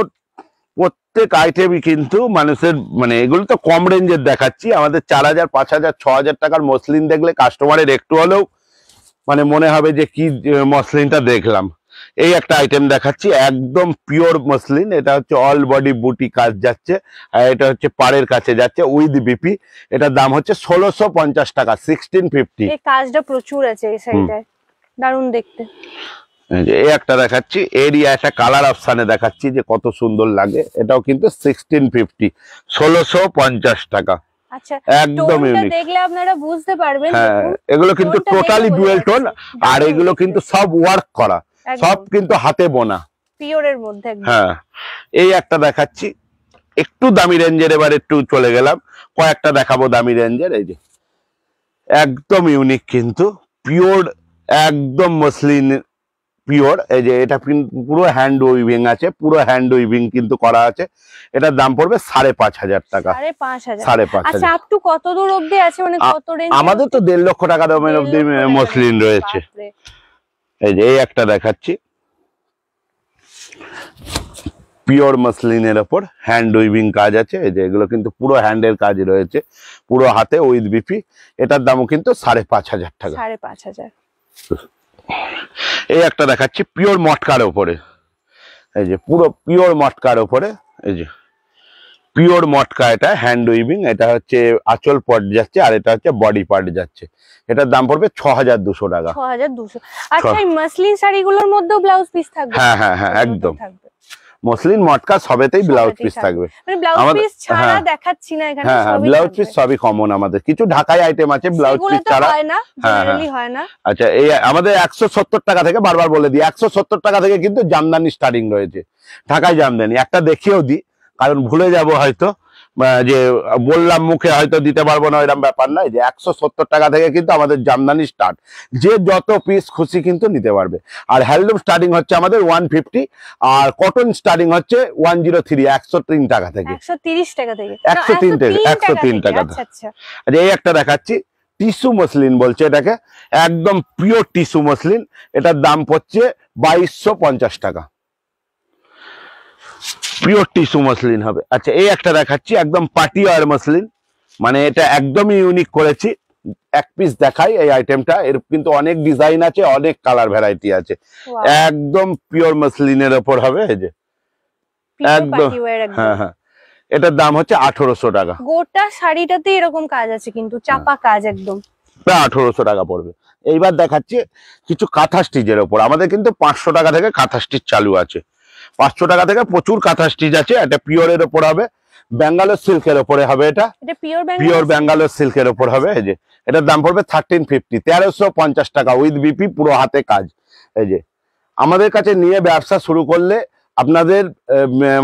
প্রত্যেক আইটেমই কিন্তু মানুষের মানে এগুলো তো কম রেঞ্জের দেখাচ্ছি আমাদের চার হাজার পাঁচ হাজার ছ হাজার টাকার মসলিন দেখলে কাস্টমারের একটু হলেও মানে মনে হবে যে কি মসলিনটা দেখলাম এই একটা আইটেম দেখাচ্ছি একদম পিওর মসলিন এটা হচ্ছে অল বডি বুটি কাজ যাচ্ছে আর এটা হচ্ছে পাড়ের কাছে যাচ্ছে উইথ বিপি এটার দাম হচ্ছে ষোলোশো পঞ্চাশ টাকা সিক্সটিন ফিফটি কাজটা প্রচুর আছে এই সাইডে দারুণ দেখতে এই একটা দেখাচ্ছি এরিয়া একটা কালার অপশানে দেখাচ্ছি যে কত সুন্দর লাগে এটাও কিন্তু সিক্সটিন ফিফটি ষোলোশো পঞ্চাশ টাকা আচ্ছা, একদম ইউনিক হ্যাঁ এগুলো কিন্তু টোটালি ডুয়েল টোন আর এগুলো কিন্তু সব ওয়ার্ক করা সব কিন্তু হাতে বোনা হ্যাঁ এই একটা দেখাচ্ছি একটু দামি রেঞ্জের এবার একটু চলে গেলাম কয়েকটা দেখাবো দামি রেঞ্জের এই যে একদম ইউনিক কিন্তু পিওর একদম মসলিন পিওর এই যে এটা পুরো হ্যান্ড উইভিং আছে পুরো হ্যান্ড উইভিং কিন্তু করা আছে এটার দাম পড়বে সাড়ে পাঁচ হাজার টাকা সাড়ে পাঁচ হাজার আচ্ছা, মানে আমাদের তো দেড় লক্ষ টাকা দামের অবধি মসলিন রয়েছে এই যে এই একটা দেখাচ্ছি পিওর মসলিনের ওপর হ্যান্ড উইভিং কাজ আছে এই যে এগুলো কিন্তু পুরো হ্যান্ডের কাজ রয়েছে পুরো হাতে উইথ বিপি এটার দামও কিন্তু সাড়ে পাঁচ হাজার টাকা সাড়ে পাঁচ হাজার এই একটা দেখাচ্ছি পিওর মটকার ওপরে এই যে পুরো পিওর মটকার ওপরে এই যে পিওর মটকা এটা হ্যান্ড উইভিং এটা হচ্ছে আঁচল পার্ট যাচ্ছে আর এটা হচ্ছে বডি পার্ট যাচ্ছে এটার দাম পড়বে ছ হাজার দুশো টাকা ছ হাজার দুশো আচ্ছা এই শাড়িগুলোর মধ্যেও ব্লাউজ পিস থাকবে হ্যাঁ হ্যাঁ হ্যাঁ একদম মসলিন মটকা সবেতেই ব্লাউজ পিস থাকবে মানে হ্যাঁ হ্যাঁ ব্লাউজ পিস সবই কমন আমাদের কিছু ঢাকাই আইটেম আছে ব্লাউজ পিস ছাড়া হ্যাঁ হ্যাঁ আচ্ছা এই আমাদের একশো টাকা থেকে বারবার বলে দিই একশো টাকা থেকে কিন্তু জামদানি স্টার্টিং রয়েছে ঢাকায় জামদানি একটা দেখিয়েও দিই কারণ ভুলে যাব হয়তো যে বললাম মুখে হয়তো দিতে পারবো না এরকম ব্যাপার নয় যে একশো টাকা থেকে কিন্তু আমাদের জামদানি স্টার্ট যে যত পিস খুশি কিন্তু নিতে পারবে আর হ্যান্ডলুম স্টার্টিং হচ্ছে আমাদের ওয়ান আর কটন স্টার্টিং হচ্ছে ওয়ান জিরো থ্রি একশো তিন টাকা থেকে একশো তিন থেকে একশো তিন টাকা আচ্ছা, আচ্ছা। এই একটা দেখাচ্ছি টিসু মসলিন বলছে এটাকে একদম পিওর টিসু মসলিন এটার দাম পড়ছে বাইশশো টাকা পিওর টিস্যু মসলিন হবে আচ্ছা এই একটা দেখাচ্ছি একদম পাটিয়ার মসলিন মানে এটা একদমই ইউনিক করেছি এক পিস দেখাই এই আইটেমটা এর কিন্তু অনেক ডিজাইন আছে অনেক কালার ভ্যারাইটি আছে একদম পিওর মসলিনের ওপর হবে এই যে একদম হ্যাঁ হ্যাঁ এটার দাম হচ্ছে আঠারোশো টাকা গোটা শাড়িটাতে এরকম কাজ আছে কিন্তু চাপা হ্যাঁ। কাজ একদম প্রায় আঠারোশো টাকা পড়বে এইবার দেখাচ্ছি কিছু কাঁথা স্টিচের ওপর আমাদের কিন্তু পাঁচশো টাকা থেকে কাঁথা স্টিচ চালু আছে পাঁচশো টাকা থেকে প্রচুর কাঁথা স্টিচ আছে এটা পিওরের ওপর হবে ব্যাঙ্গালোর সিল্কের ওপরে হবে এটা পিওর ব্যাঙ্গালোর সিল্কের ওপর হবে এই যে এটার দাম পড়বে থার্টিন ফিফটি তেরোশো পঞ্চাশ টাকা উইথ বিপি পুরো হাতে কাজ এই যে আমাদের কাছে নিয়ে ব্যবসা শুরু করলে আপনাদের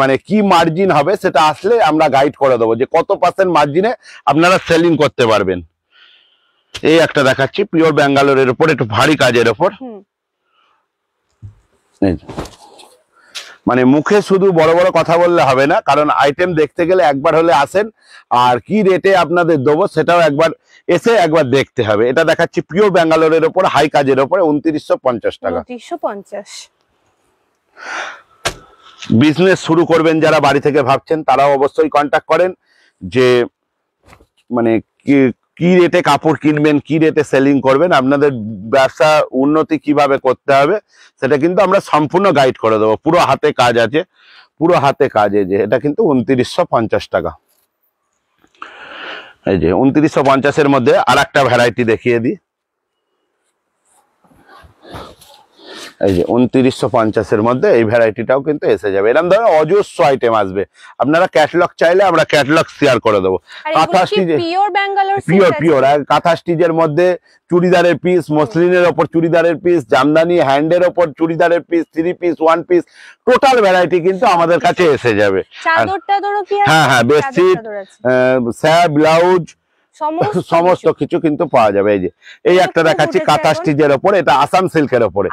মানে কি মার্জিন হবে সেটা আসলে আমরা গাইড করে দেবো যে কত পার্সেন্ট মার্জিনে আপনারা সেলিং করতে পারবেন এই একটা দেখাচ্ছি পিওর ব্যাঙ্গালোরের ওপর একটু ভারী কাজের ওপর মানে মুখে শুধু বড় বড় কথা বললে হবে না কারণ আইটেম দেখতে গেলে একবার হলে আসেন আর কি রেটে আপনাদের দেবো সেটাও একবার এসে একবার দেখতে হবে এটা দেখাচ্ছি পিওর ব্যাঙ্গালোরের ওপর হাই কাজের ওপরে উনত্রিশশো পঞ্চাশ টাকা বিজনেস শুরু করবেন যারা বাড়ি থেকে ভাবছেন তারাও অবশ্যই কন্ট্যাক্ট করেন যে মানে কি রেটে কাপড় কিনবেন কি রেটে সেলিং করবেন আপনাদের ব্যবসা উন্নতি কিভাবে করতে হবে সেটা কিন্তু আমরা সম্পূর্ণ গাইড করে দেবো পুরো হাতে কাজ আছে পুরো হাতে কাজ এই যে এটা কিন্তু উনত্রিশশো পঞ্চাশ টাকা এই যে উনত্রিশশো পঞ্চাশের মধ্যে আর একটা ভ্যারাইটি দেখিয়ে দিই এই যে উনত্রিশশো পঞ্চাশের মধ্যে এই ভ্যারাইটিটাও কিন্তু এসে যাবে এরকম ধরো অজস্র আইটেম আসবে আপনারা ক্যাটলগ চাইলে আমরা ক্যাটলগ শেয়ার করে দেবো কাঁথা স্টিচের পিওর পিওর আর কাঁথা স্টিচের মধ্যে চুড়িদারের পিস মসলিনের ওপর চুড়িদারের পিস জামদানি হ্যান্ডের ওপর চুড়িদারের piece three piece one piece total variety কিন্তু আমাদের কাছে এসে যাবে হ্যাঁ হ্যাঁ বেডশিট স্যা ব্লাউজ সমস্ত কিছু কিন্তু পাওয়া যাবে এই যে এই একটা দেখাচ্ছি কাতা স্টিচের ওপর এটা আসাম সিল্কের ওপরে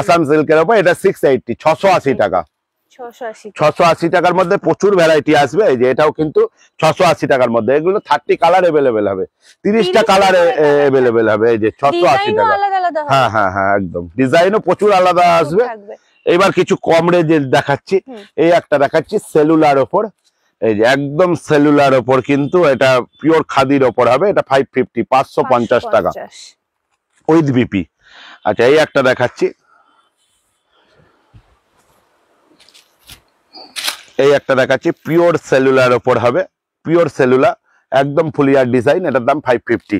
আসাম সিল্কের ওপর এটা সিক্স এইটটি ছশো আশি টাকা ছশো আশি টাকার মধ্যে প্রচুর ভ্যারাইটি আসবে এই যে এটাও কিন্তু ছশো আশি টাকার মধ্যে এগুলো থার্টি কালার এভেলেবেল হবে তিরিশটা কালার এভেলেবেল হবে এই যে ছশো আশি টাকা হ্যাঁ হ্যাঁ হ্যাঁ একদম ডিজাইনও প্রচুর আলাদা আসবে এবার কিছু কম রেঞ্জের দেখাচ্ছি এই একটা দেখাচ্ছি সেলুলার ওপর এই যে একদম সেলুলার ওপর কিন্তু এটা পিওর খাদির ওপর হবে এটা ফাইভ ফিফটি পাঁচশো পঞ্চাশ টাকা উইথ বিপি আচ্ছা এই একটা দেখাচ্ছি এই একটা দেখাচ্ছি পিওর সেলুলার ওপর হবে পিওর সেলুলার একদম ফুলিয়ার ডিজাইন এটার দাম ফাইভ ফিফটি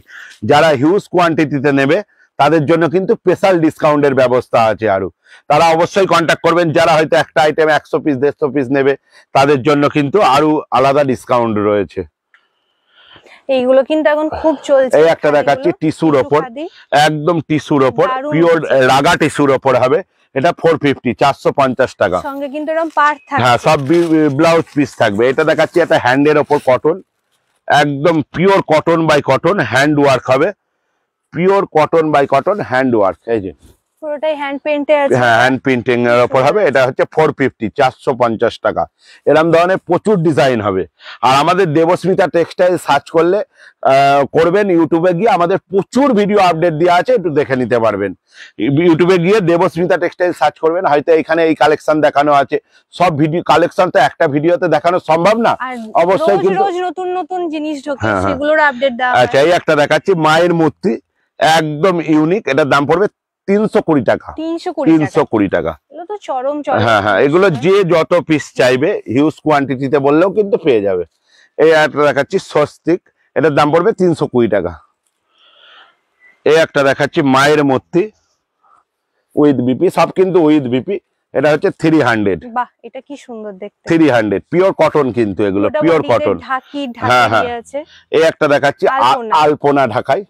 যারা হিউজ কোয়ান্টিটিতে নেবে তাদের জন্য কিন্তু স্পেশাল ডিসকাউন্টের ব্যবস্থা আছে আরও তারা অবশ্যই কন্ট্যাক্ট করবেন যারা হয়তো একটা আইটেম একশো পিস দেড়শো পিস নেবে তাদের জন্য কিন্তু আরও আলাদা ডিসকাউন্ট রয়েছে রাগা টিস্যুর ওপর হবে এটা ফোর ফিফটি চারশো পঞ্চাশ টাকা হ্যাঁ সব ব্লাউজ পিস থাকবে এটা দেখাচ্ছি একটা হ্যান্ডের ওপর কটন একদম pure cotton by cotton hand work হবে pure cotton by cotton hand work এই যে হ্যান্ড হবে এটা হচ্ছে টাকা ধরনের প্রচুর ডিজাইন হবে আর আমাদের দেবস্মিতা টেক্সটাইল সার্চ করলে করবেন ইউটিউবে গিয়ে আমাদের প্রচুর ভিডিও আপডেট দেওয়া আছে একটু দেখে নিতে পারবেন ইউটিউবে গিয়ে দেবস্মিতা টেক্সটাইল সার্চ করবেন হয়তো এখানে এই কালেকশন দেখানো আছে সব ভিডিও কালেকশন তো একটা ভিডিওতে দেখানো সম্ভব না অবশ্যই কিন্তু নতুন নতুন জিনিস হ্যাঁ, হ্যাঁ। আচ্ছা এই একটা দেখাচ্ছি মায়ের মূর্তি একদম ইউনিক এটার দাম পড়বে তিনশো কুড়ি টাকা তিনশো কুড়ি টাকা হ্যাঁ হ্যাঁ এগুলো হ্যাঁ। যে যত পিস চাইবে হিউজ কোয়ান্টিটিতে বললেও কিন্তু পেয়ে যাবে এই একটা দেখাচ্ছি স্বস্তিক এটার দাম পড়বে তিনশো কুড়ি টাকা এই একটা দেখাচ্ছি মায়ের মূর্তি উইথ বিপি সব কিন্তু উইথ বিপি এটা হচ্ছে থ্রি হান্ড্রেড এটা কি সুন্দর দেখতে থ্রি হান্ড্রেড পিওর কটন কিন্তু এগুলো পিওর কটন হ্যাঁ হ্যাঁ এই একটা দেখাচ্ছি আলপনা ঢাকায়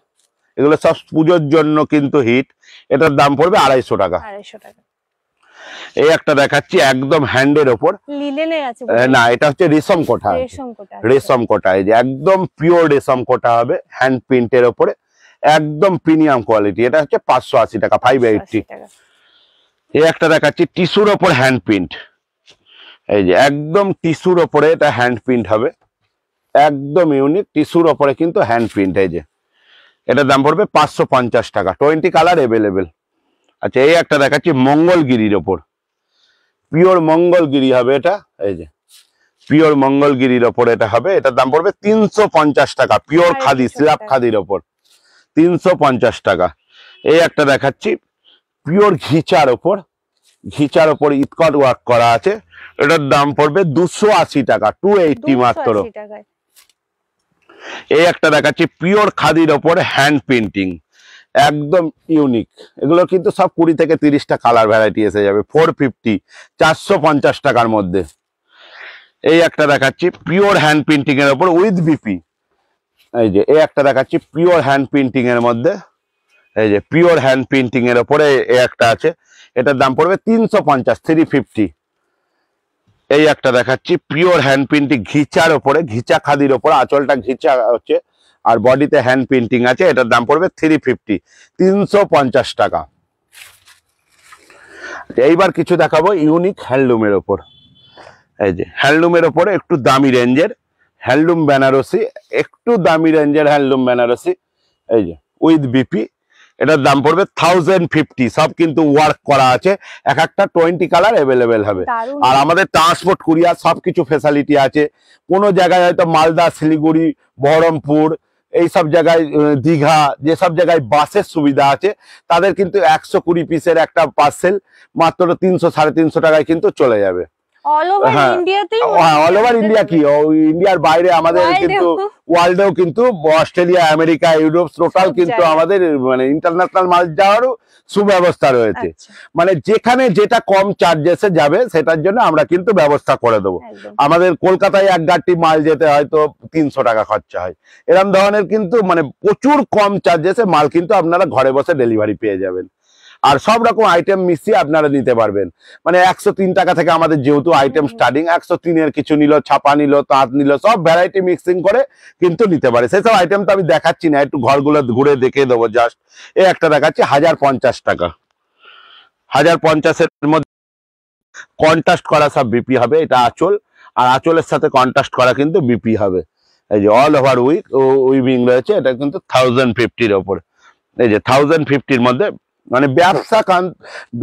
এগুলো সব পুজোর জন্য কিন্তু হিট এটার দাম পড়বে আড়াইশো টাকা এই একটা দেখাচ্ছি একদম হ্যান্ডের ওপর না এটা হচ্ছে রেশম কোঠা রেশম কোঠা আচ্ছা। এই যে একদম পিওর রেশম কোঠা হবে হ্যান্ড প্রিন্টের ওপরে একদম প্রিমিয়াম কোয়ালিটি এটা হচ্ছে পাঁচশো আশি টাকা ফাইভ এইটটি এই একটা দেখাচ্ছি টিস্যুর ওপর হ্যান্ড প্রিন্ট এই যে একদম টিস্যুর ওপরে এটা হ্যান্ড প্রিন্ট হবে একদম ইউনিক টিস্যুর ওপরে কিন্তু হ্যান্ড প্রিন্ট এই যে এটার দাম পড়বে পাঁচশো পঞ্চাশ টাকা টোয়েন্টি কালার অ্যাভেলেবেল আচ্ছা এই একটা দেখাচ্ছি মঙ্গলগিরির ওপর পিওর মঙ্গলগিরি হবে এটা এই যে পিওর মঙ্গলগিরির ওপর এটা হবে এটার দাম পড়বে তিনশো টাকা পিওর খাদি স্ল্যাব খাদির ওপর তিনশো টাকা এই একটা দেখাচ্ছি পিওর ঘিচার ওপর ঘিচার ওপর ইটকট ওয়ার্ক করা আছে এটার দাম পড়বে দুশো টাকা টু এইটটি মাত্র এই একটা দেখাচ্ছি পিওর খাদির ওপর হ্যান্ড পেন্টিং একদম ইউনিক এগুলো কিন্তু সব কুড়ি থেকে তিরিশটা কালার ভ্যারাইটি এসে যাবে ফোর ফিফটি চারশো পঞ্চাশ টাকার মধ্যে এই একটা দেখাচ্ছি পিওর হ্যান্ড পেন্টিং এর ওপর উইথ বিপি এই যে এই একটা দেখাচ্ছি পিওর হ্যান্ড পেন্টিং এর মধ্যে এই যে পিওর হ্যান্ড পেন্টিং এর ওপরে একটা আছে এটার দাম পড়বে তিনশো পঞ্চাশ থ্রি ফিফটি এই একটা দেখাচ্ছি পিওর হ্যান্ড প্রিন্টিং ঘিচার ওপরে ঘিচা খাদির ওপরে আঁচলটা ঘিচা হচ্ছে আর বডিতে হ্যান্ড প্রিন্টিং আছে এটার দাম পড়বে থ্রি ফিফটি তিনশো পঞ্চাশ টাকা এইবার কিছু দেখাবো ইউনিক হ্যান্ডলুমের ওপর এই যে হ্যান্ডলুমের ওপরে একটু দামি রেঞ্জের হ্যান্ডলুম বেনারসি একটু দামি রেঞ্জের হ্যান্ডলুম বেনারসি এই যে উইথ বিপি এটার দাম পড়বে থাউজেন্ড ফিফটি সব কিন্তু ওয়ার্ক করা আছে এক একটা টোয়েন্টি কালার অ্যাভেলেবেল হবে আর আমাদের ট্রান্সপোর্ট কুরিয়ার সব কিছু ফেসালিটি আছে কোনো জায়গায় হয়তো মালদা শিলিগুড়ি বহরমপুর এই সব জায়গায় দীঘা যেসব জায়গায় বাসের সুবিধা আছে তাদের কিন্তু একশো কুড়ি পিসের একটা পার্সেল মাত্র তিনশো সাড়ে তিনশো টাকায় কিন্তু চলে যাবে হ্যাঁ অল ওভার ইন্ডিয়া কি ইন্ডিয়ার বাইরে আমাদের কিন্তু ওয়ার্ল্ডেও কিন্তু অস্ট্রেলিয়া আমেরিকা ইউরোপ কিন্তু আমাদের মানে ইন্টারন্যাশনাল মাল যাওয়ারও সুব্যবস্থা রয়েছে আচ্ছা। মানে যেখানে যেটা কম চার্জেসে যাবে সেটার জন্য আমরা কিন্তু ব্যবস্থা করে দেবো আমাদের কলকাতায় এক গাড়ি মাল যেতে হয়তো তিনশো টাকা খরচা হয় এরম ধরনের কিন্তু মানে প্রচুর কম চার্জেসে মাল কিন্তু আপনারা ঘরে বসে ডেলিভারি পেয়ে যাবেন আর সব রকম আইটেম মিশিয়ে আপনারা নিতে পারবেন মানে একশো টাকা থেকে আমাদের যেহেতু আইটেম স্টার্টিং একশো তিনের কিছু নিল ছাপা নিল তাঁত নিল সব ভ্যারাইটি মিক্সিং করে কিন্তু নিতে পারে সেসব আইটেম তো আমি দেখাচ্ছি না একটু ঘরগুলো ঘুরে দেখে দেবো জাস্ট এ একটা দেখাচ্ছি হাজার পঞ্চাশ টাকা হাজার পঞ্চাশের মধ্যে কন্ট্রাস্ট করা সব বিপি হবে এটা আঁচল আর আঁচলের সাথে কন্ট্রাস্ট করা কিন্তু বিপি হবে এই যে অল ওভার উইক উইভিং রয়েছে এটা কিন্তু থাউজেন্ড ফিফটির ওপর এই যে থাউজেন্ড ফিফটির মধ্যে মানে ব্যবসা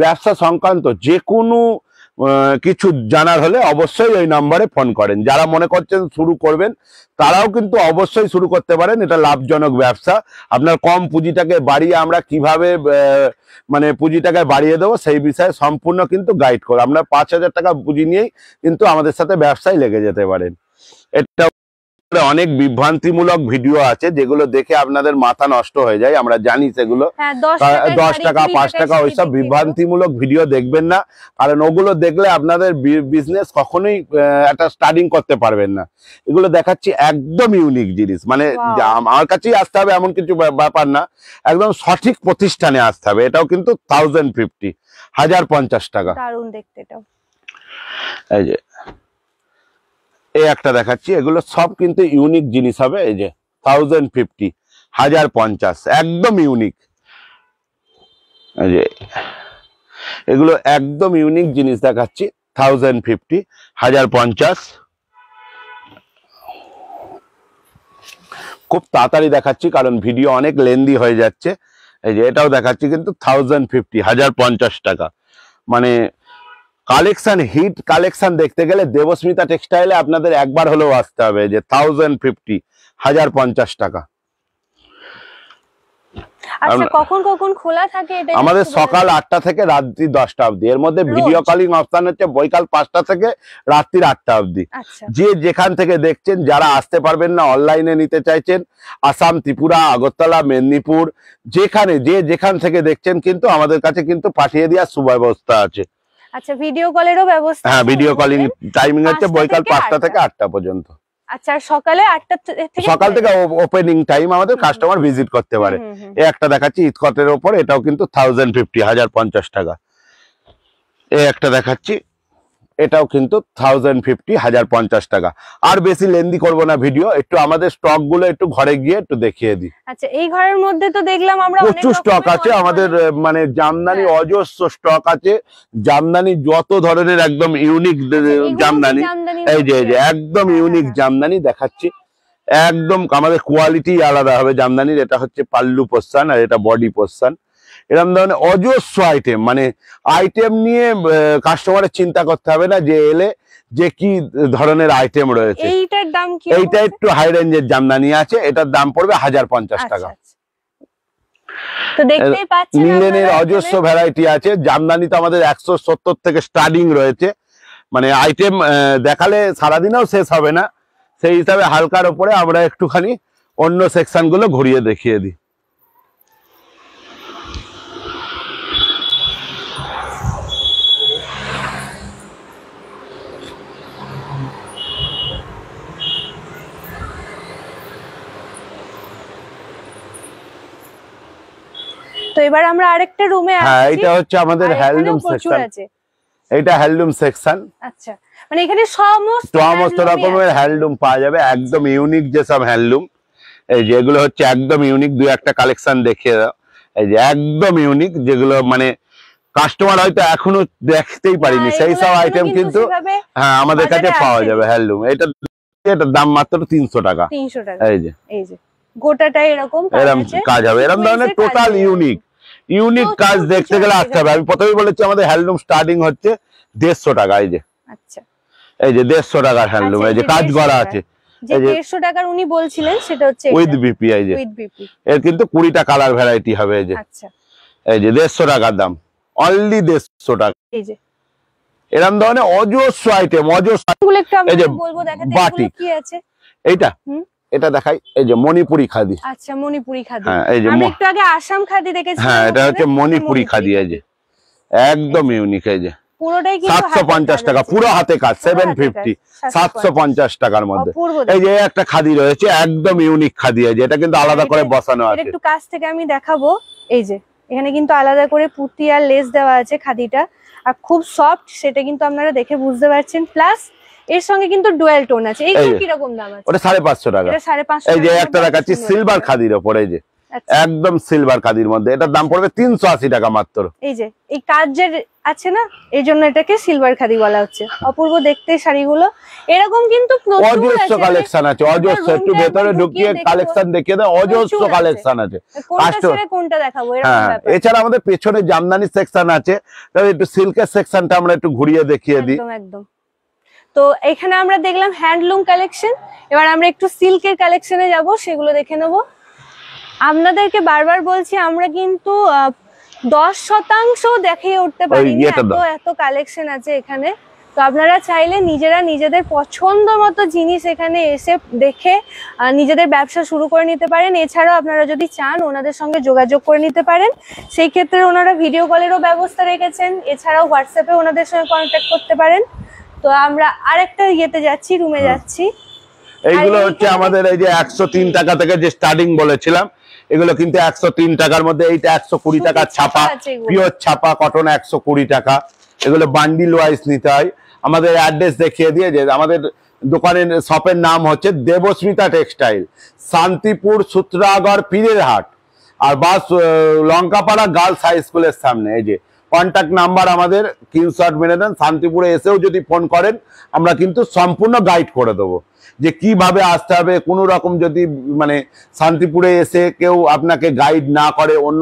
ব্যবসা সংক্রান্ত যে কোনো কিছু জানার হলে অবশ্যই ওই নাম্বারে ফোন করেন যারা মনে করছেন শুরু করবেন তারাও কিন্তু অবশ্যই শুরু করতে পারেন এটা লাভজনক ব্যবসা আপনার কম পুঁজিটাকে বাড়িয়ে আমরা কিভাবে মানে পুঁজিটাকে বাড়িয়ে দেবো সেই বিষয়ে সম্পূর্ণ কিন্তু গাইড করো আপনার পাঁচ হাজার টাকা পুঁজি নিয়েই কিন্তু আমাদের সাথে ব্যবসায় লেগে যেতে পারেন এটা অনেক বিভ্রান্তিমূলক ভিডিও আছে যেগুলো দেখে আপনাদের মাথা নষ্ট হয়ে যায় আমরা জানি সেগুলো হ্যাঁ, দশ টাকা পাঁচ টাকা ওইসব বিভ্রান্তিমূলক ভিডিও দেখবেন না কারণ ওগুলো দেখলে আপনাদের বিজনেস কখনোই একটা স্টার্টিং করতে পারবেন না এগুলো দেখাচ্ছি একদম ইউনিক জিনিস মানে আমার কাছেই আসতে হবে এমন কিছু ব্যাপার না একদম সঠিক প্রতিষ্ঠানে আসতে হবে এটাও কিন্তু থাউজেন্ড ফিফটি হাজার পঞ্চাশ টাকা দেখতে এই যে এই একটা দেখাচ্ছি এগুলো সব কিন্তু ইউনিক জিনিস হবে এই যে থাউজেন্ড ফিফটি হাজার পঞ্চাশ একদম ইউনিক এগুলো একদম ইউনিক জিনিস দেখাচ্ছি থাউজেন্ড ফিফটি হাজার পঞ্চাশ খুব তাড়াতাড়ি দেখাচ্ছি কারণ ভিডিও অনেক লেন্দি হয়ে যাচ্ছে এই যে এটাও দেখাচ্ছি কিন্তু থাউজেন্ড ফিফটি হাজার পঞ্চাশ টাকা মানে কালেকশন হিট কালেকশন দেখতে গেলে দেবস্মিতা টেক্সটাইলে আপনাদের একবার হলেও আসতে হবে যে থাউজেন্ড ফিফটি হাজার পঞ্চাশ টাকা আচ্ছা, আমাদের সকাল আটটা থেকে রাত্রি দশটা অবধি এর মধ্যে ভিডিও কলিং অপশন হচ্ছে বৈকাল পাঁচটা থেকে রাত্রির আটটা অবধি আচ্ছা। যে যেখান থেকে দেখছেন যারা আসতে পারবেন না অনলাইনে নিতে চাইছেন আসাম ত্রিপুরা আগরতলা মেদিনীপুর যেখানে যে যেখান থেকে দেখছেন কিন্তু আমাদের কাছে কিন্তু পাঠিয়ে দেওয়ার সুব্যবস্থা আছে আচ্ছা ভিডিও কলেরও ব্যবস্থা হ্যাঁ ভিডিও কলিং টাইমিং হচ্ছে বৈকাল 5টা থেকে 8টা পর্যন্ত আচ্ছা সকালে থেকে সকাল ওপেনিং টাইম আমাদের কাস্টমার ভিজিট করতে পারে এই একটা দেখাচ্ছি ইতকটের উপর এটাও কিন্তু 1050 1050 টাকা এই একটা দেখাচ্ছি এটাও কিন্তু থাউজেন্ড ফিফটি হাজার পঞ্চাশ টাকা আর বেশি লেন্দি করব না ভিডিও একটু আমাদের স্টক গুলো একটু ঘরে গিয়ে একটু দেখিয়ে দিই আচ্ছা এই ঘরের মধ্যে তো দেখলাম আমরা প্রচুর স্টক আছে আমাদের মানে জামদানি হ্যাঁ। অজস্র স্টক আছে জামদানি যত ধরনের একদম ইউনিক আচ্ছা, জামদানি এই যে এই যে একদম ইউনিক হ্যাঁ, হ্যাঁ। জামদানি দেখাচ্ছি একদম আমাদের কোয়ালিটি আলাদা হবে জামদানির এটা হচ্ছে পাল্লু পোস্তান আর এটা বডি পোস্তান এরকম ধরনের অজস্র আইটেম মানে আইটেম নিয়ে কাস্টমারের চিন্তা করতে হবে না যে এলে যে কি ধরনের আইটেম রয়েছে এইটার এইটা একটু হাই রেঞ্জের জামদানি আছে এটার দাম পড়বে হাজার পঞ্চাশ আচ্ছা, টাকা আচ্ছা। অজস্র ভ্যারাইটি আছে জামদানি তো আমাদের একশো সত্তর থেকে স্টার্টিং রয়েছে মানে আইটেম দেখালে সারাদিনও শেষ হবে না সেই হিসাবে হালকার ওপরে আমরা একটুখানি অন্য সেকশনগুলো ঘুরিয়ে দেখিয়ে দিই তো এবার আমরা আরেকটা রুমে হ্যাঁ এটা হচ্ছে আমাদের হ্যান্ডলুম সেকশন আছে এটা হ্যান্ডলুম সেকশন আচ্ছা মানে এখানে সমস্ত সমস্ত রকমের হ্যান্ডলুম পাওয়া যাবে একদম ইউনিক যেসব হ্যান্ডলুম এই যেগুলো হচ্ছে একদম ইউনিক দুই একটা কালেকশন দেখিয়ে দাও এই যে একদম ইউনিক যেগুলো মানে কাস্টমার হয়তো এখনো দেখতেই হ্যাঁ, পারিনি সেই সব আইটেম কিন্তু হ্যাঁ আমাদের কাছে পাওয়া যাবে হ্যান্ডলুম এটা এটার দাম মাত্র তিনশো টাকা এই যে এই যে গোটাটা এরকম কাজ হবে এরকম ধরনের টোটাল ইউনিক ইউনিক কাজ দেখতে গেলে আসতে হবে আমি প্রথমেই বলেছি আমাদের হ্যান্ডলুম স্টার্টিং হচ্ছে দেড়শো টাকা এই যে আচ্ছা এই যে দেড়শো টাকার হ্যান্ডলুম আচ্ছা, এই যে কাজ করা আছে উইথ বিপিআই যে এর কিন্তু কালার ভ্যারাইটি হবে এই যে আচ্ছা। এই যে টাকার দাম অনলি টাকা ধরনের অজস্র আইটেম অজস্র আছে এইটা এটা দেখাই এই যে মণিপুরি খাদি আচ্ছা মণিপুরি খাদি হ্যাঁ এই যে একটু আগে আসাম খাদি দেখেছি হ্যাঁ এটা হচ্ছে মণিপুরি খাদি এই যে একদম ইউনিক এই যে টাকার মধ্যে এই যে একটা খাদি রয়েছে একদম খাদি এটা কিন্তু আলাদা করে বসানো আছে একটু কাছ থেকে আমি দেখাবো এই যে এখানে কিন্তু আলাদা করে পুঁতি আর লেস দেওয়া আছে খাদিটা আর খুব সফট সেটা কিন্তু আপনারা দেখে বুঝতে পারছেন প্লাস এর সঙ্গে কিন্তু ডুয়াল টোন আছে এই কি রকম দাম আছে ওটা 550 টাকা এটা 550 এই যে একটা রাখাচ্ছি সিলভার খাদির উপর এই যে আচ্ছা। একদম সিলভার খাদির মধ্যে এটার দাম পড়বে 380 টাকা মাত্র এই যে এই কাজের আছে না এই জন্য এটাকে সিলভার খাদি বলা হচ্ছে অপূর্ব দেখতে শাড়িগুলো এরকম কিন্তু অজস্র কালেকশন আছে অজস্র মানে হ্যাঁ, একটু ভেতরে ঢুকিয়ে কালেকশন দেখিয়ে দেয় অজস্র কালেকশন আছে হ্যাঁ, কোনটা দেখাবো হ্যাঁ, এছাড়া আমাদের পেছনে জামদানি সেকশন আছে তবে একটু সিল্কের সেকশনটা আমরা একটু ঘুরিয়ে দেখিয়ে দিই একদম একদম তো এখানে আমরা দেখলাম হ্যান্ডলুম কালেকশন এবার আমরা একটু সিল্কের কালেকশনে যাব সেগুলো দেখে নেব আপনাদেরকে বারবার বলছি আমরা কিন্তু দশ শতাংশ দেখিয়ে উঠতে পারি এত এত কালেকশন আছে এখানে তো আপনারা চাইলে নিজেরা নিজেদের পছন্দ মতো জিনিস এখানে এসে দেখে নিজেদের ব্যবসা শুরু করে নিতে পারেন এছাড়াও আপনারা যদি চান ওনাদের সঙ্গে যোগাযোগ করে নিতে পারেন সেই ক্ষেত্রে ওনারা ভিডিও কলেরও ব্যবস্থা রেখেছেন এছাড়াও হোয়াটসঅ্যাপে ওনাদের সঙ্গে কন্ট্যাক্ট করতে পারেন তো আমরা আরেকটা ইয়েতে যাচ্ছি রুমে যাচ্ছি এইগুলো হচ্ছে আমাদের এই যে একশো টাকা থেকে যে স্টার্টিং বলেছিলাম এগুলো কিন্তু একশো টাকার মধ্যে এইটা একশো কুড়ি টাকার ছাপা পিওর ছাপা কটন একশো কুড়ি টাকা এগুলো বান্ডিল ওয়াইজ নিতে হয় আমাদের অ্যাড্রেস দেখিয়ে দিয়ে যে আমাদের দোকানের শপের নাম হচ্ছে দেবস্মিতা টেক্সটাইল শান্তিপুর সূত্রাগড় পীরের হাট আর বাস লঙ্কাপাড়া গার্লস হাই স্কুলের সামনে এই যে কন্ট্যাক্ট নাম্বার আমাদের স্ক্রিনশট মেনে দেন শান্তিপুরে এসেও যদি ফোন করেন আমরা কিন্তু সম্পূর্ণ গাইড করে দেবো যে কিভাবে আসতে হবে কোনো রকম যদি মানে শান্তিপুরে এসে কেউ আপনাকে গাইড না করে অন্য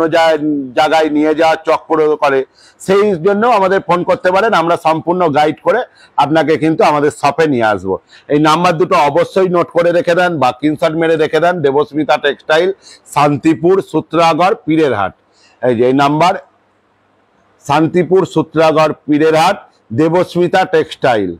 জায়গায় নিয়ে যাওয়ার চক্র করে সেই জন্য আমাদের ফোন করতে পারেন আমরা সম্পূর্ণ গাইড করে আপনাকে কিন্তু আমাদের শপে নিয়ে আসব। এই নাম্বার দুটো অবশ্যই নোট করে রেখে দেন বা স্ক্রিনশট মেরে রেখে দেন দেবস্মিতা টেক্সটাইল শান্তিপুর সূত্রাগড় পীরের হাট এই যে এই নাম্বার শান্তিপুর সূত্রাগড় পীরেরহাট দেবস্মিতা টেক্সটাইল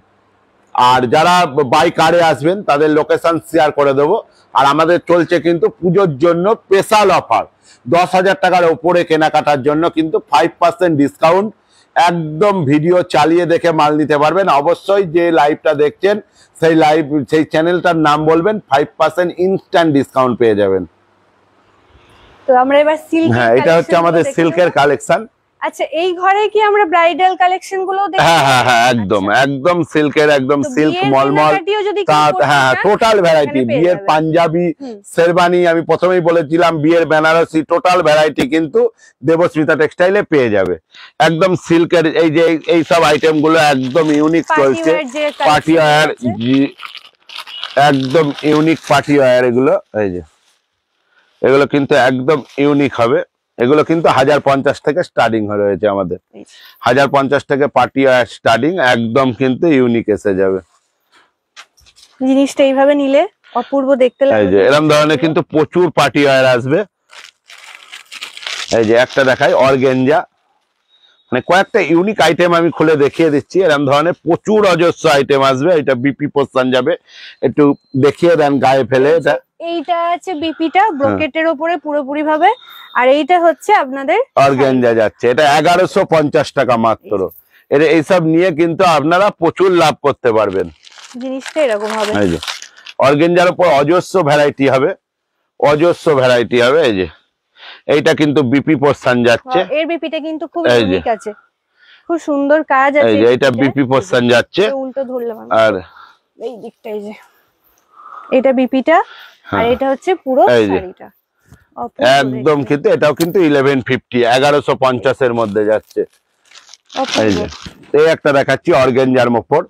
আর যারা বাই কারে আসবেন তাদের লোকেশান শেয়ার করে দেবো আর আমাদের চলছে কিন্তু পুজোর জন্য স্পেশাল অফার দশ হাজার টাকার ওপরে কেনাকাটার জন্য কিন্তু ফাইভ পার্সেন্ট ডিসকাউন্ট একদম ভিডিও চালিয়ে দেখে মাল নিতে পারবেন অবশ্যই যে লাইভটা দেখছেন সেই লাইভ সেই চ্যানেলটার নাম বলবেন ফাইভ পার্সেন্ট ইনস্ট্যান্ট ডিসকাউন্ট পেয়ে যাবেন তো আমরা এবার হ্যাঁ এটা হচ্ছে আমাদের সিল্কের কালেকশন আচ্ছা এই ঘরে কি আমরা ব্রাইডাল কালেকশন গুলো হ্যাঁ হ্যাঁ হ্যাঁ একদম আচ্ছা। একদম সিল্কের একদম সিল্ক মলমল হ্যাঁ টোটাল ভ্যারাইটি বিয়ের পাঞ্জাবি শেরবানি আমি প্রথমেই বলেছিলাম বিয়ের বেনারসি টোটাল ভ্যারাইটি কিন্তু দেবস্মিতা টেক্সটাইলে পেয়ে যাবে একদম সিল্কের এই যে এই সব আইটেম গুলো একদম ইউনিক চলছে পার্টি ওয়্যার একদম ইউনিক পার্টি ওয়্যার এগুলো এই যে এগুলো কিন্তু একদম ইউনিক হবে এগুলো কিন্তু হাজার পঞ্চাশ থেকে স্টার্টিং হয়ে রয়েছে আমাদের হাজার পঞ্চাশ থেকে পার্টি স্টার্টিং একদম কিন্তু ইউনিক এসে যাবে জিনিসটা এইভাবে নিলে অপূর্ব দেখতে লাগে এরকম ধরনের কিন্তু প্রচুর পার্টি ওয়ার আসবে এই যে একটা দেখাই অর্গেঞ্জা মানে কয়েকটা ইউনিক আইটেম আমি খুলে দেখিয়ে দিচ্ছি এরকম ধরনের প্রচুর অজস্র আইটেম আসবে এটা বিপি পোস্তান যাবে একটু দেখিয়ে দেন গায়ে ফেলে এটা এইটা আছে বিপিটা হ্যাঁ। ব্রোকেটের উপরে পুরোপুরি ভাবে আর এইটা হচ্ছে আপনাদের অর্গানজা যাচ্ছে এটা এগারোশো পঞ্চাশ টাকা মাত্র এইসব নিয়ে কিন্তু আপনারা প্রচুর লাভ করতে পারবেন জিনিসটা এরকম হবে অর্গেঞ্জার উপর অজস্র ভ্যারাইটি হবে অজস্র ভ্যারাইটি হবে এই যে এইটা কিন্তু বিপি পোর্শন যাচ্ছে হ্যাঁ, এর বিপিটা কিন্তু খুব ইউনিক আছে খুব সুন্দর কাজ আছে এই যে এটা বিপি পোর্শন যাচ্ছে উল্টো ধরলাম আর এই দিকটা এই যে এটা বিপিটা আর হ্যাঁ। এটা হচ্ছে পুরো শাড়িটা একদম কিন্তু এটাও কিন্তু ইলেভেন ফিফটি এগারোশো পঞ্চাশের মধ্যে যাচ্ছে এই যে এই একটা দেখাচ্ছি অর্গেঞ্জার মোপর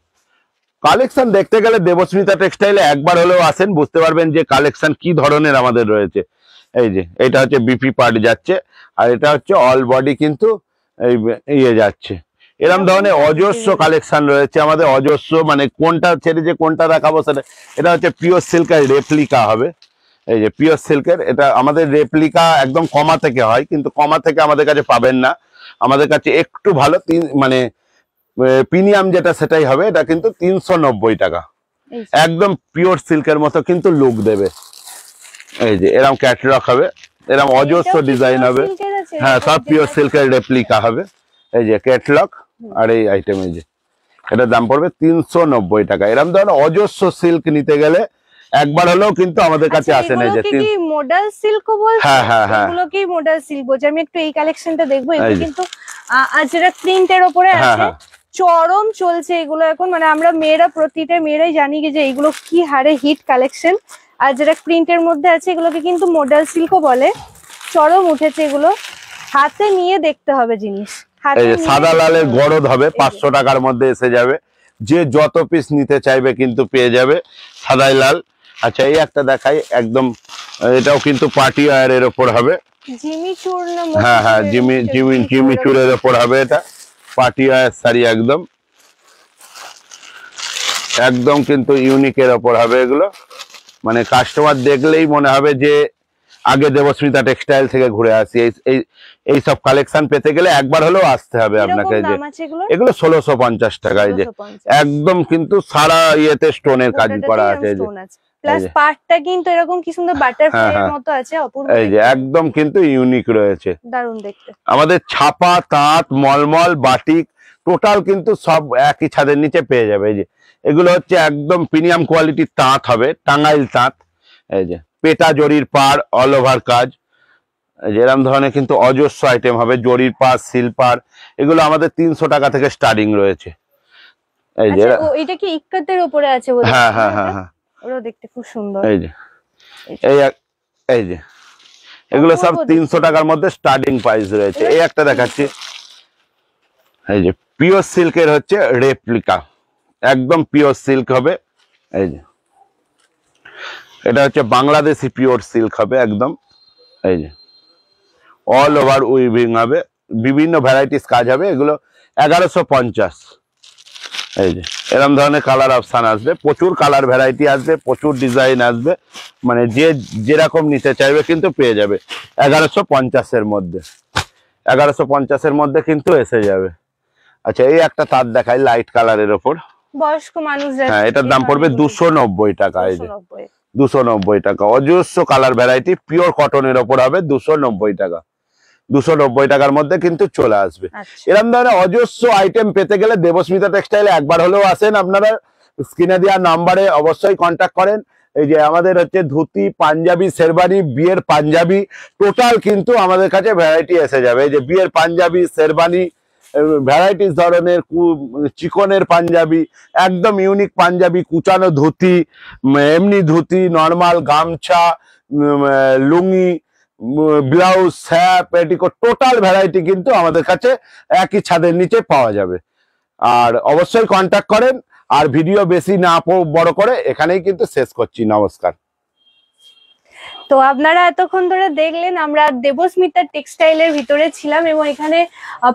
কালেকশন দেখতে গেলে দেবস্মিতা টেক্সটাইলে একবার হলেও আসেন বুঝতে পারবেন যে কালেকশন কি ধরনের আমাদের রয়েছে এই যে এটা হচ্ছে বিপি পার্ট যাচ্ছে আর এটা হচ্ছে অল বডি কিন্তু এই ইয়ে যাচ্ছে এরম ধরনের অজস্র কালেকশন রয়েছে আমাদের অজস্র মানে কোনটা ছেড়ে যে কোনটা রাখাবো সেটা এটা হচ্ছে পিওর সিল্কের রেপ্লিকা হবে এই যে পিওর সিল্কের এটা আমাদের রেপ্লিকা একদম কমা থেকে হয় কিন্তু কমা থেকে আমাদের কাছে পাবেন না আমাদের কাছে একটু ভালো তিন মানে প্রিমিয়াম যেটা সেটাই হবে এটা কিন্তু তিনশো নব্বই টাকা একদম পিওর সিল্কের মতো কিন্তু লুক দেবে এই যে এরম ক্যাটলগ হবে এরম অজস্র ডিজাইন হবে হ্যাঁ সব পিওর সিল্কের রেপ্লিকা হবে এই যে ক্যাটলগ আর এই আইটেম এই যে এটার দাম পড়বে তিনশো নব্বই টাকা এরকম ধরনের অজস্র সিল্ক নিতে গেলে একবার হলেও কিন্তু আমাদের কাছে আচ্ছা, আসে না যে মডেল সিল্ক বলছো হ্যাঁ হ্যাঁ হ্যাঁ এগুলো কি মডেল সিল্ক বলছো আমি একটু এই কালেকশনটা দেখবো এগুলো কিন্তু আর যেটা প্রিন্টের উপরে হ্যাঁ, আছে হ্যাঁ। চরম চলছে এগুলো এখন মানে আমরা মেয়েরা প্রতিটা মেয়েরাই জানি যে এগুলো কি হারে হিট কালেকশন আর যেটা প্রিন্টের মধ্যে আছে এগুলোকে কিন্তু মডেল সিল্কও বলে চরম উঠেছে এগুলো হাতে নিয়ে দেখতে হবে জিনিস সাদা লালের গরদ হবে পাঁচশো টাকার মধ্যে এসে যাবে যে যত পিস নিতে চাইবে কিন্তু পেয়ে যাবে সাদাই লাল আচ্ছা এই একটা দেখাই একদম এটাও কিন্তু পার্টি আয়ের ওপর হবে হ্যাঁ হ্যাঁ জিমি জিমি জিমি চুরের ওপর হবে এটা পার্টি ওয়ার শাড়ি একদম একদম কিন্তু ইউনিকের ওপর হবে এগুলো মানে কাস্টমার দেখলেই মনে হবে যে আগে দেবস্মিতা টেক্সটাইল থেকে ঘুরে আসি এই এই সব কালেকশন পেতে গেলে একবার হলেও আসতে হবে আপনাকে যে এগুলো ষোলোশো পঞ্চাশ টাকা এই যে একদম কিন্তু সারা ইয়েতে স্টোনের কাজ করা আছে যে এই যে হ্যাঁ, হ্যাঁ। একদম কিন্তু ইউনিক রয়েছে আমাদের ছাপা তাঁত মলমল বাটিক টোটাল কিন্তু সব একই ছাদের নিচে পেয়ে যাবে এই যে এগুলো হচ্ছে একদম প্রিমিয়াম কোয়ালিটির তাঁত হবে টাঙ্গাইল তাঁত এই যে পেটা জরির পাড় অল ওভার কাজ যেরম ধরনের কিন্তু অজস্র আইটেম হবে জরির পাস শিল্পার এগুলো আমাদের তিনশো টাকা থেকে স্টার্টিং রয়েছে এই আচ্ছা, যে উপরে হ্যাঁ হ্যাঁ, হ্যাঁ হ্যাঁ হ্যাঁ হ্যাঁ খুব সুন্দর এই যে এই এই যে এগুলো সব তিনশো টাকার মধ্যে স্টার্টিং প্রাইস রয়েছে এই একটা এই যে পিওর সিল্কের হচ্ছে একদম পিওর সিল্ক হবে এই যে এটা হচ্ছে বাংলাদেশি পিওর সিল্ক হবে একদম এই যে অল ওভার উইভিং হবে বিভিন্ন ভ্যারাইটিস কাজ হবে এগুলো এগারোশো পঞ্চাশ এই যে এরম ধরনের কালার অপশান আসবে প্রচুর কালার ভ্যারাইটি আসবে প্রচুর ডিজাইন আসবে মানে যে যেরকম নিতে চাইবে কিন্তু পেয়ে যাবে এগারোশো পঞ্চাশের মধ্যে এগারোশো পঞ্চাশের মধ্যে কিন্তু এসে যাবে আচ্ছা এই একটা তার দেখাই লাইট কালারের ওপর বয়স্ক মানুষ হ্যাঁ এটার দাম পড়বে দুশো নব্বই টাকা এই যে দুশো নব্বই টাকা অজস্র কালার ভ্যারাইটি পিওর কটনের ওপর হবে দুশো নব্বই টাকা দুশো নব্বই টাকার মধ্যে কিন্তু চলে আসবে আচ্ছা। এরকম ধরনের অজস্র আইটেম পেতে গেলে দেবস্মিতা টেক্সটাইলে একবার হলেও আসেন আপনারা স্ক্রিনে দেওয়া নাম্বারে অবশ্যই কন্ট্যাক্ট করেন এই যে আমাদের হচ্ছে ধুতি পাঞ্জাবি শেরবানি বিয়ের পাঞ্জাবি টোটাল কিন্তু আমাদের কাছে ভ্যারাইটি এসে যাবে এই যে বিয়ের পাঞ্জাবি শেরবানি ভ্যারাইটিস ধরনের চিকনের পাঞ্জাবি একদম ইউনিক পাঞ্জাবি কুচানো ধুতি এমনি ধুতি নর্মাল গামছা লুঙ্গি ব্লাউজ স্যাপ পেটিকোট টোটাল ভ্যারাইটি কিন্তু আমাদের কাছে একই ছাদের নিচে পাওয়া যাবে আর অবশ্যই কন্ট্যাক্ট করেন আর ভিডিও বেশি না বড় করে এখানেই কিন্তু শেষ করছি নমস্কার তো আপনারা এতক্ষণ ধরে দেখলেন আমরা দেবস্মিতা টেক্সটাইলের ভিতরে ছিলাম এবং এখানে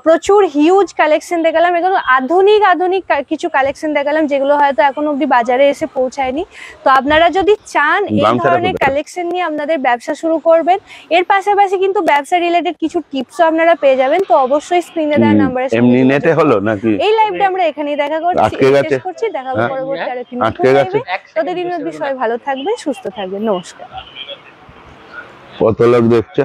প্রচুর হিউজ কালেকশন দেখালাম এগুলো আধুনিক আধুনিক কিছু কালেকশন দেখালাম যেগুলো হয়তো এখন অব্দি বাজারে এসে পৌঁছায়নি তো আপনারা যদি চান এই ধরনের কালেকশন নিয়ে আপনাদের ব্যবসা শুরু করবেন এর পাশাপাশি কিন্তু ব্যবসা রিলেটেড কিছু টিপসও আপনারা পেয়ে যাবেন তো অবশ্যই স্ক্রিনে দেওয়া নাম্বারে এমনি নেটে হলো নাকি এই লাইভটা আমরা এখানেই দেখা করছি শেষ করছি দেখা হবে হ্যাঁ। পরবর্তী আরেকটি ততদিন অবধি সবাই ভালো থাকবেন সুস্থ থাকবেন নমস্কার কত লোক দেখছে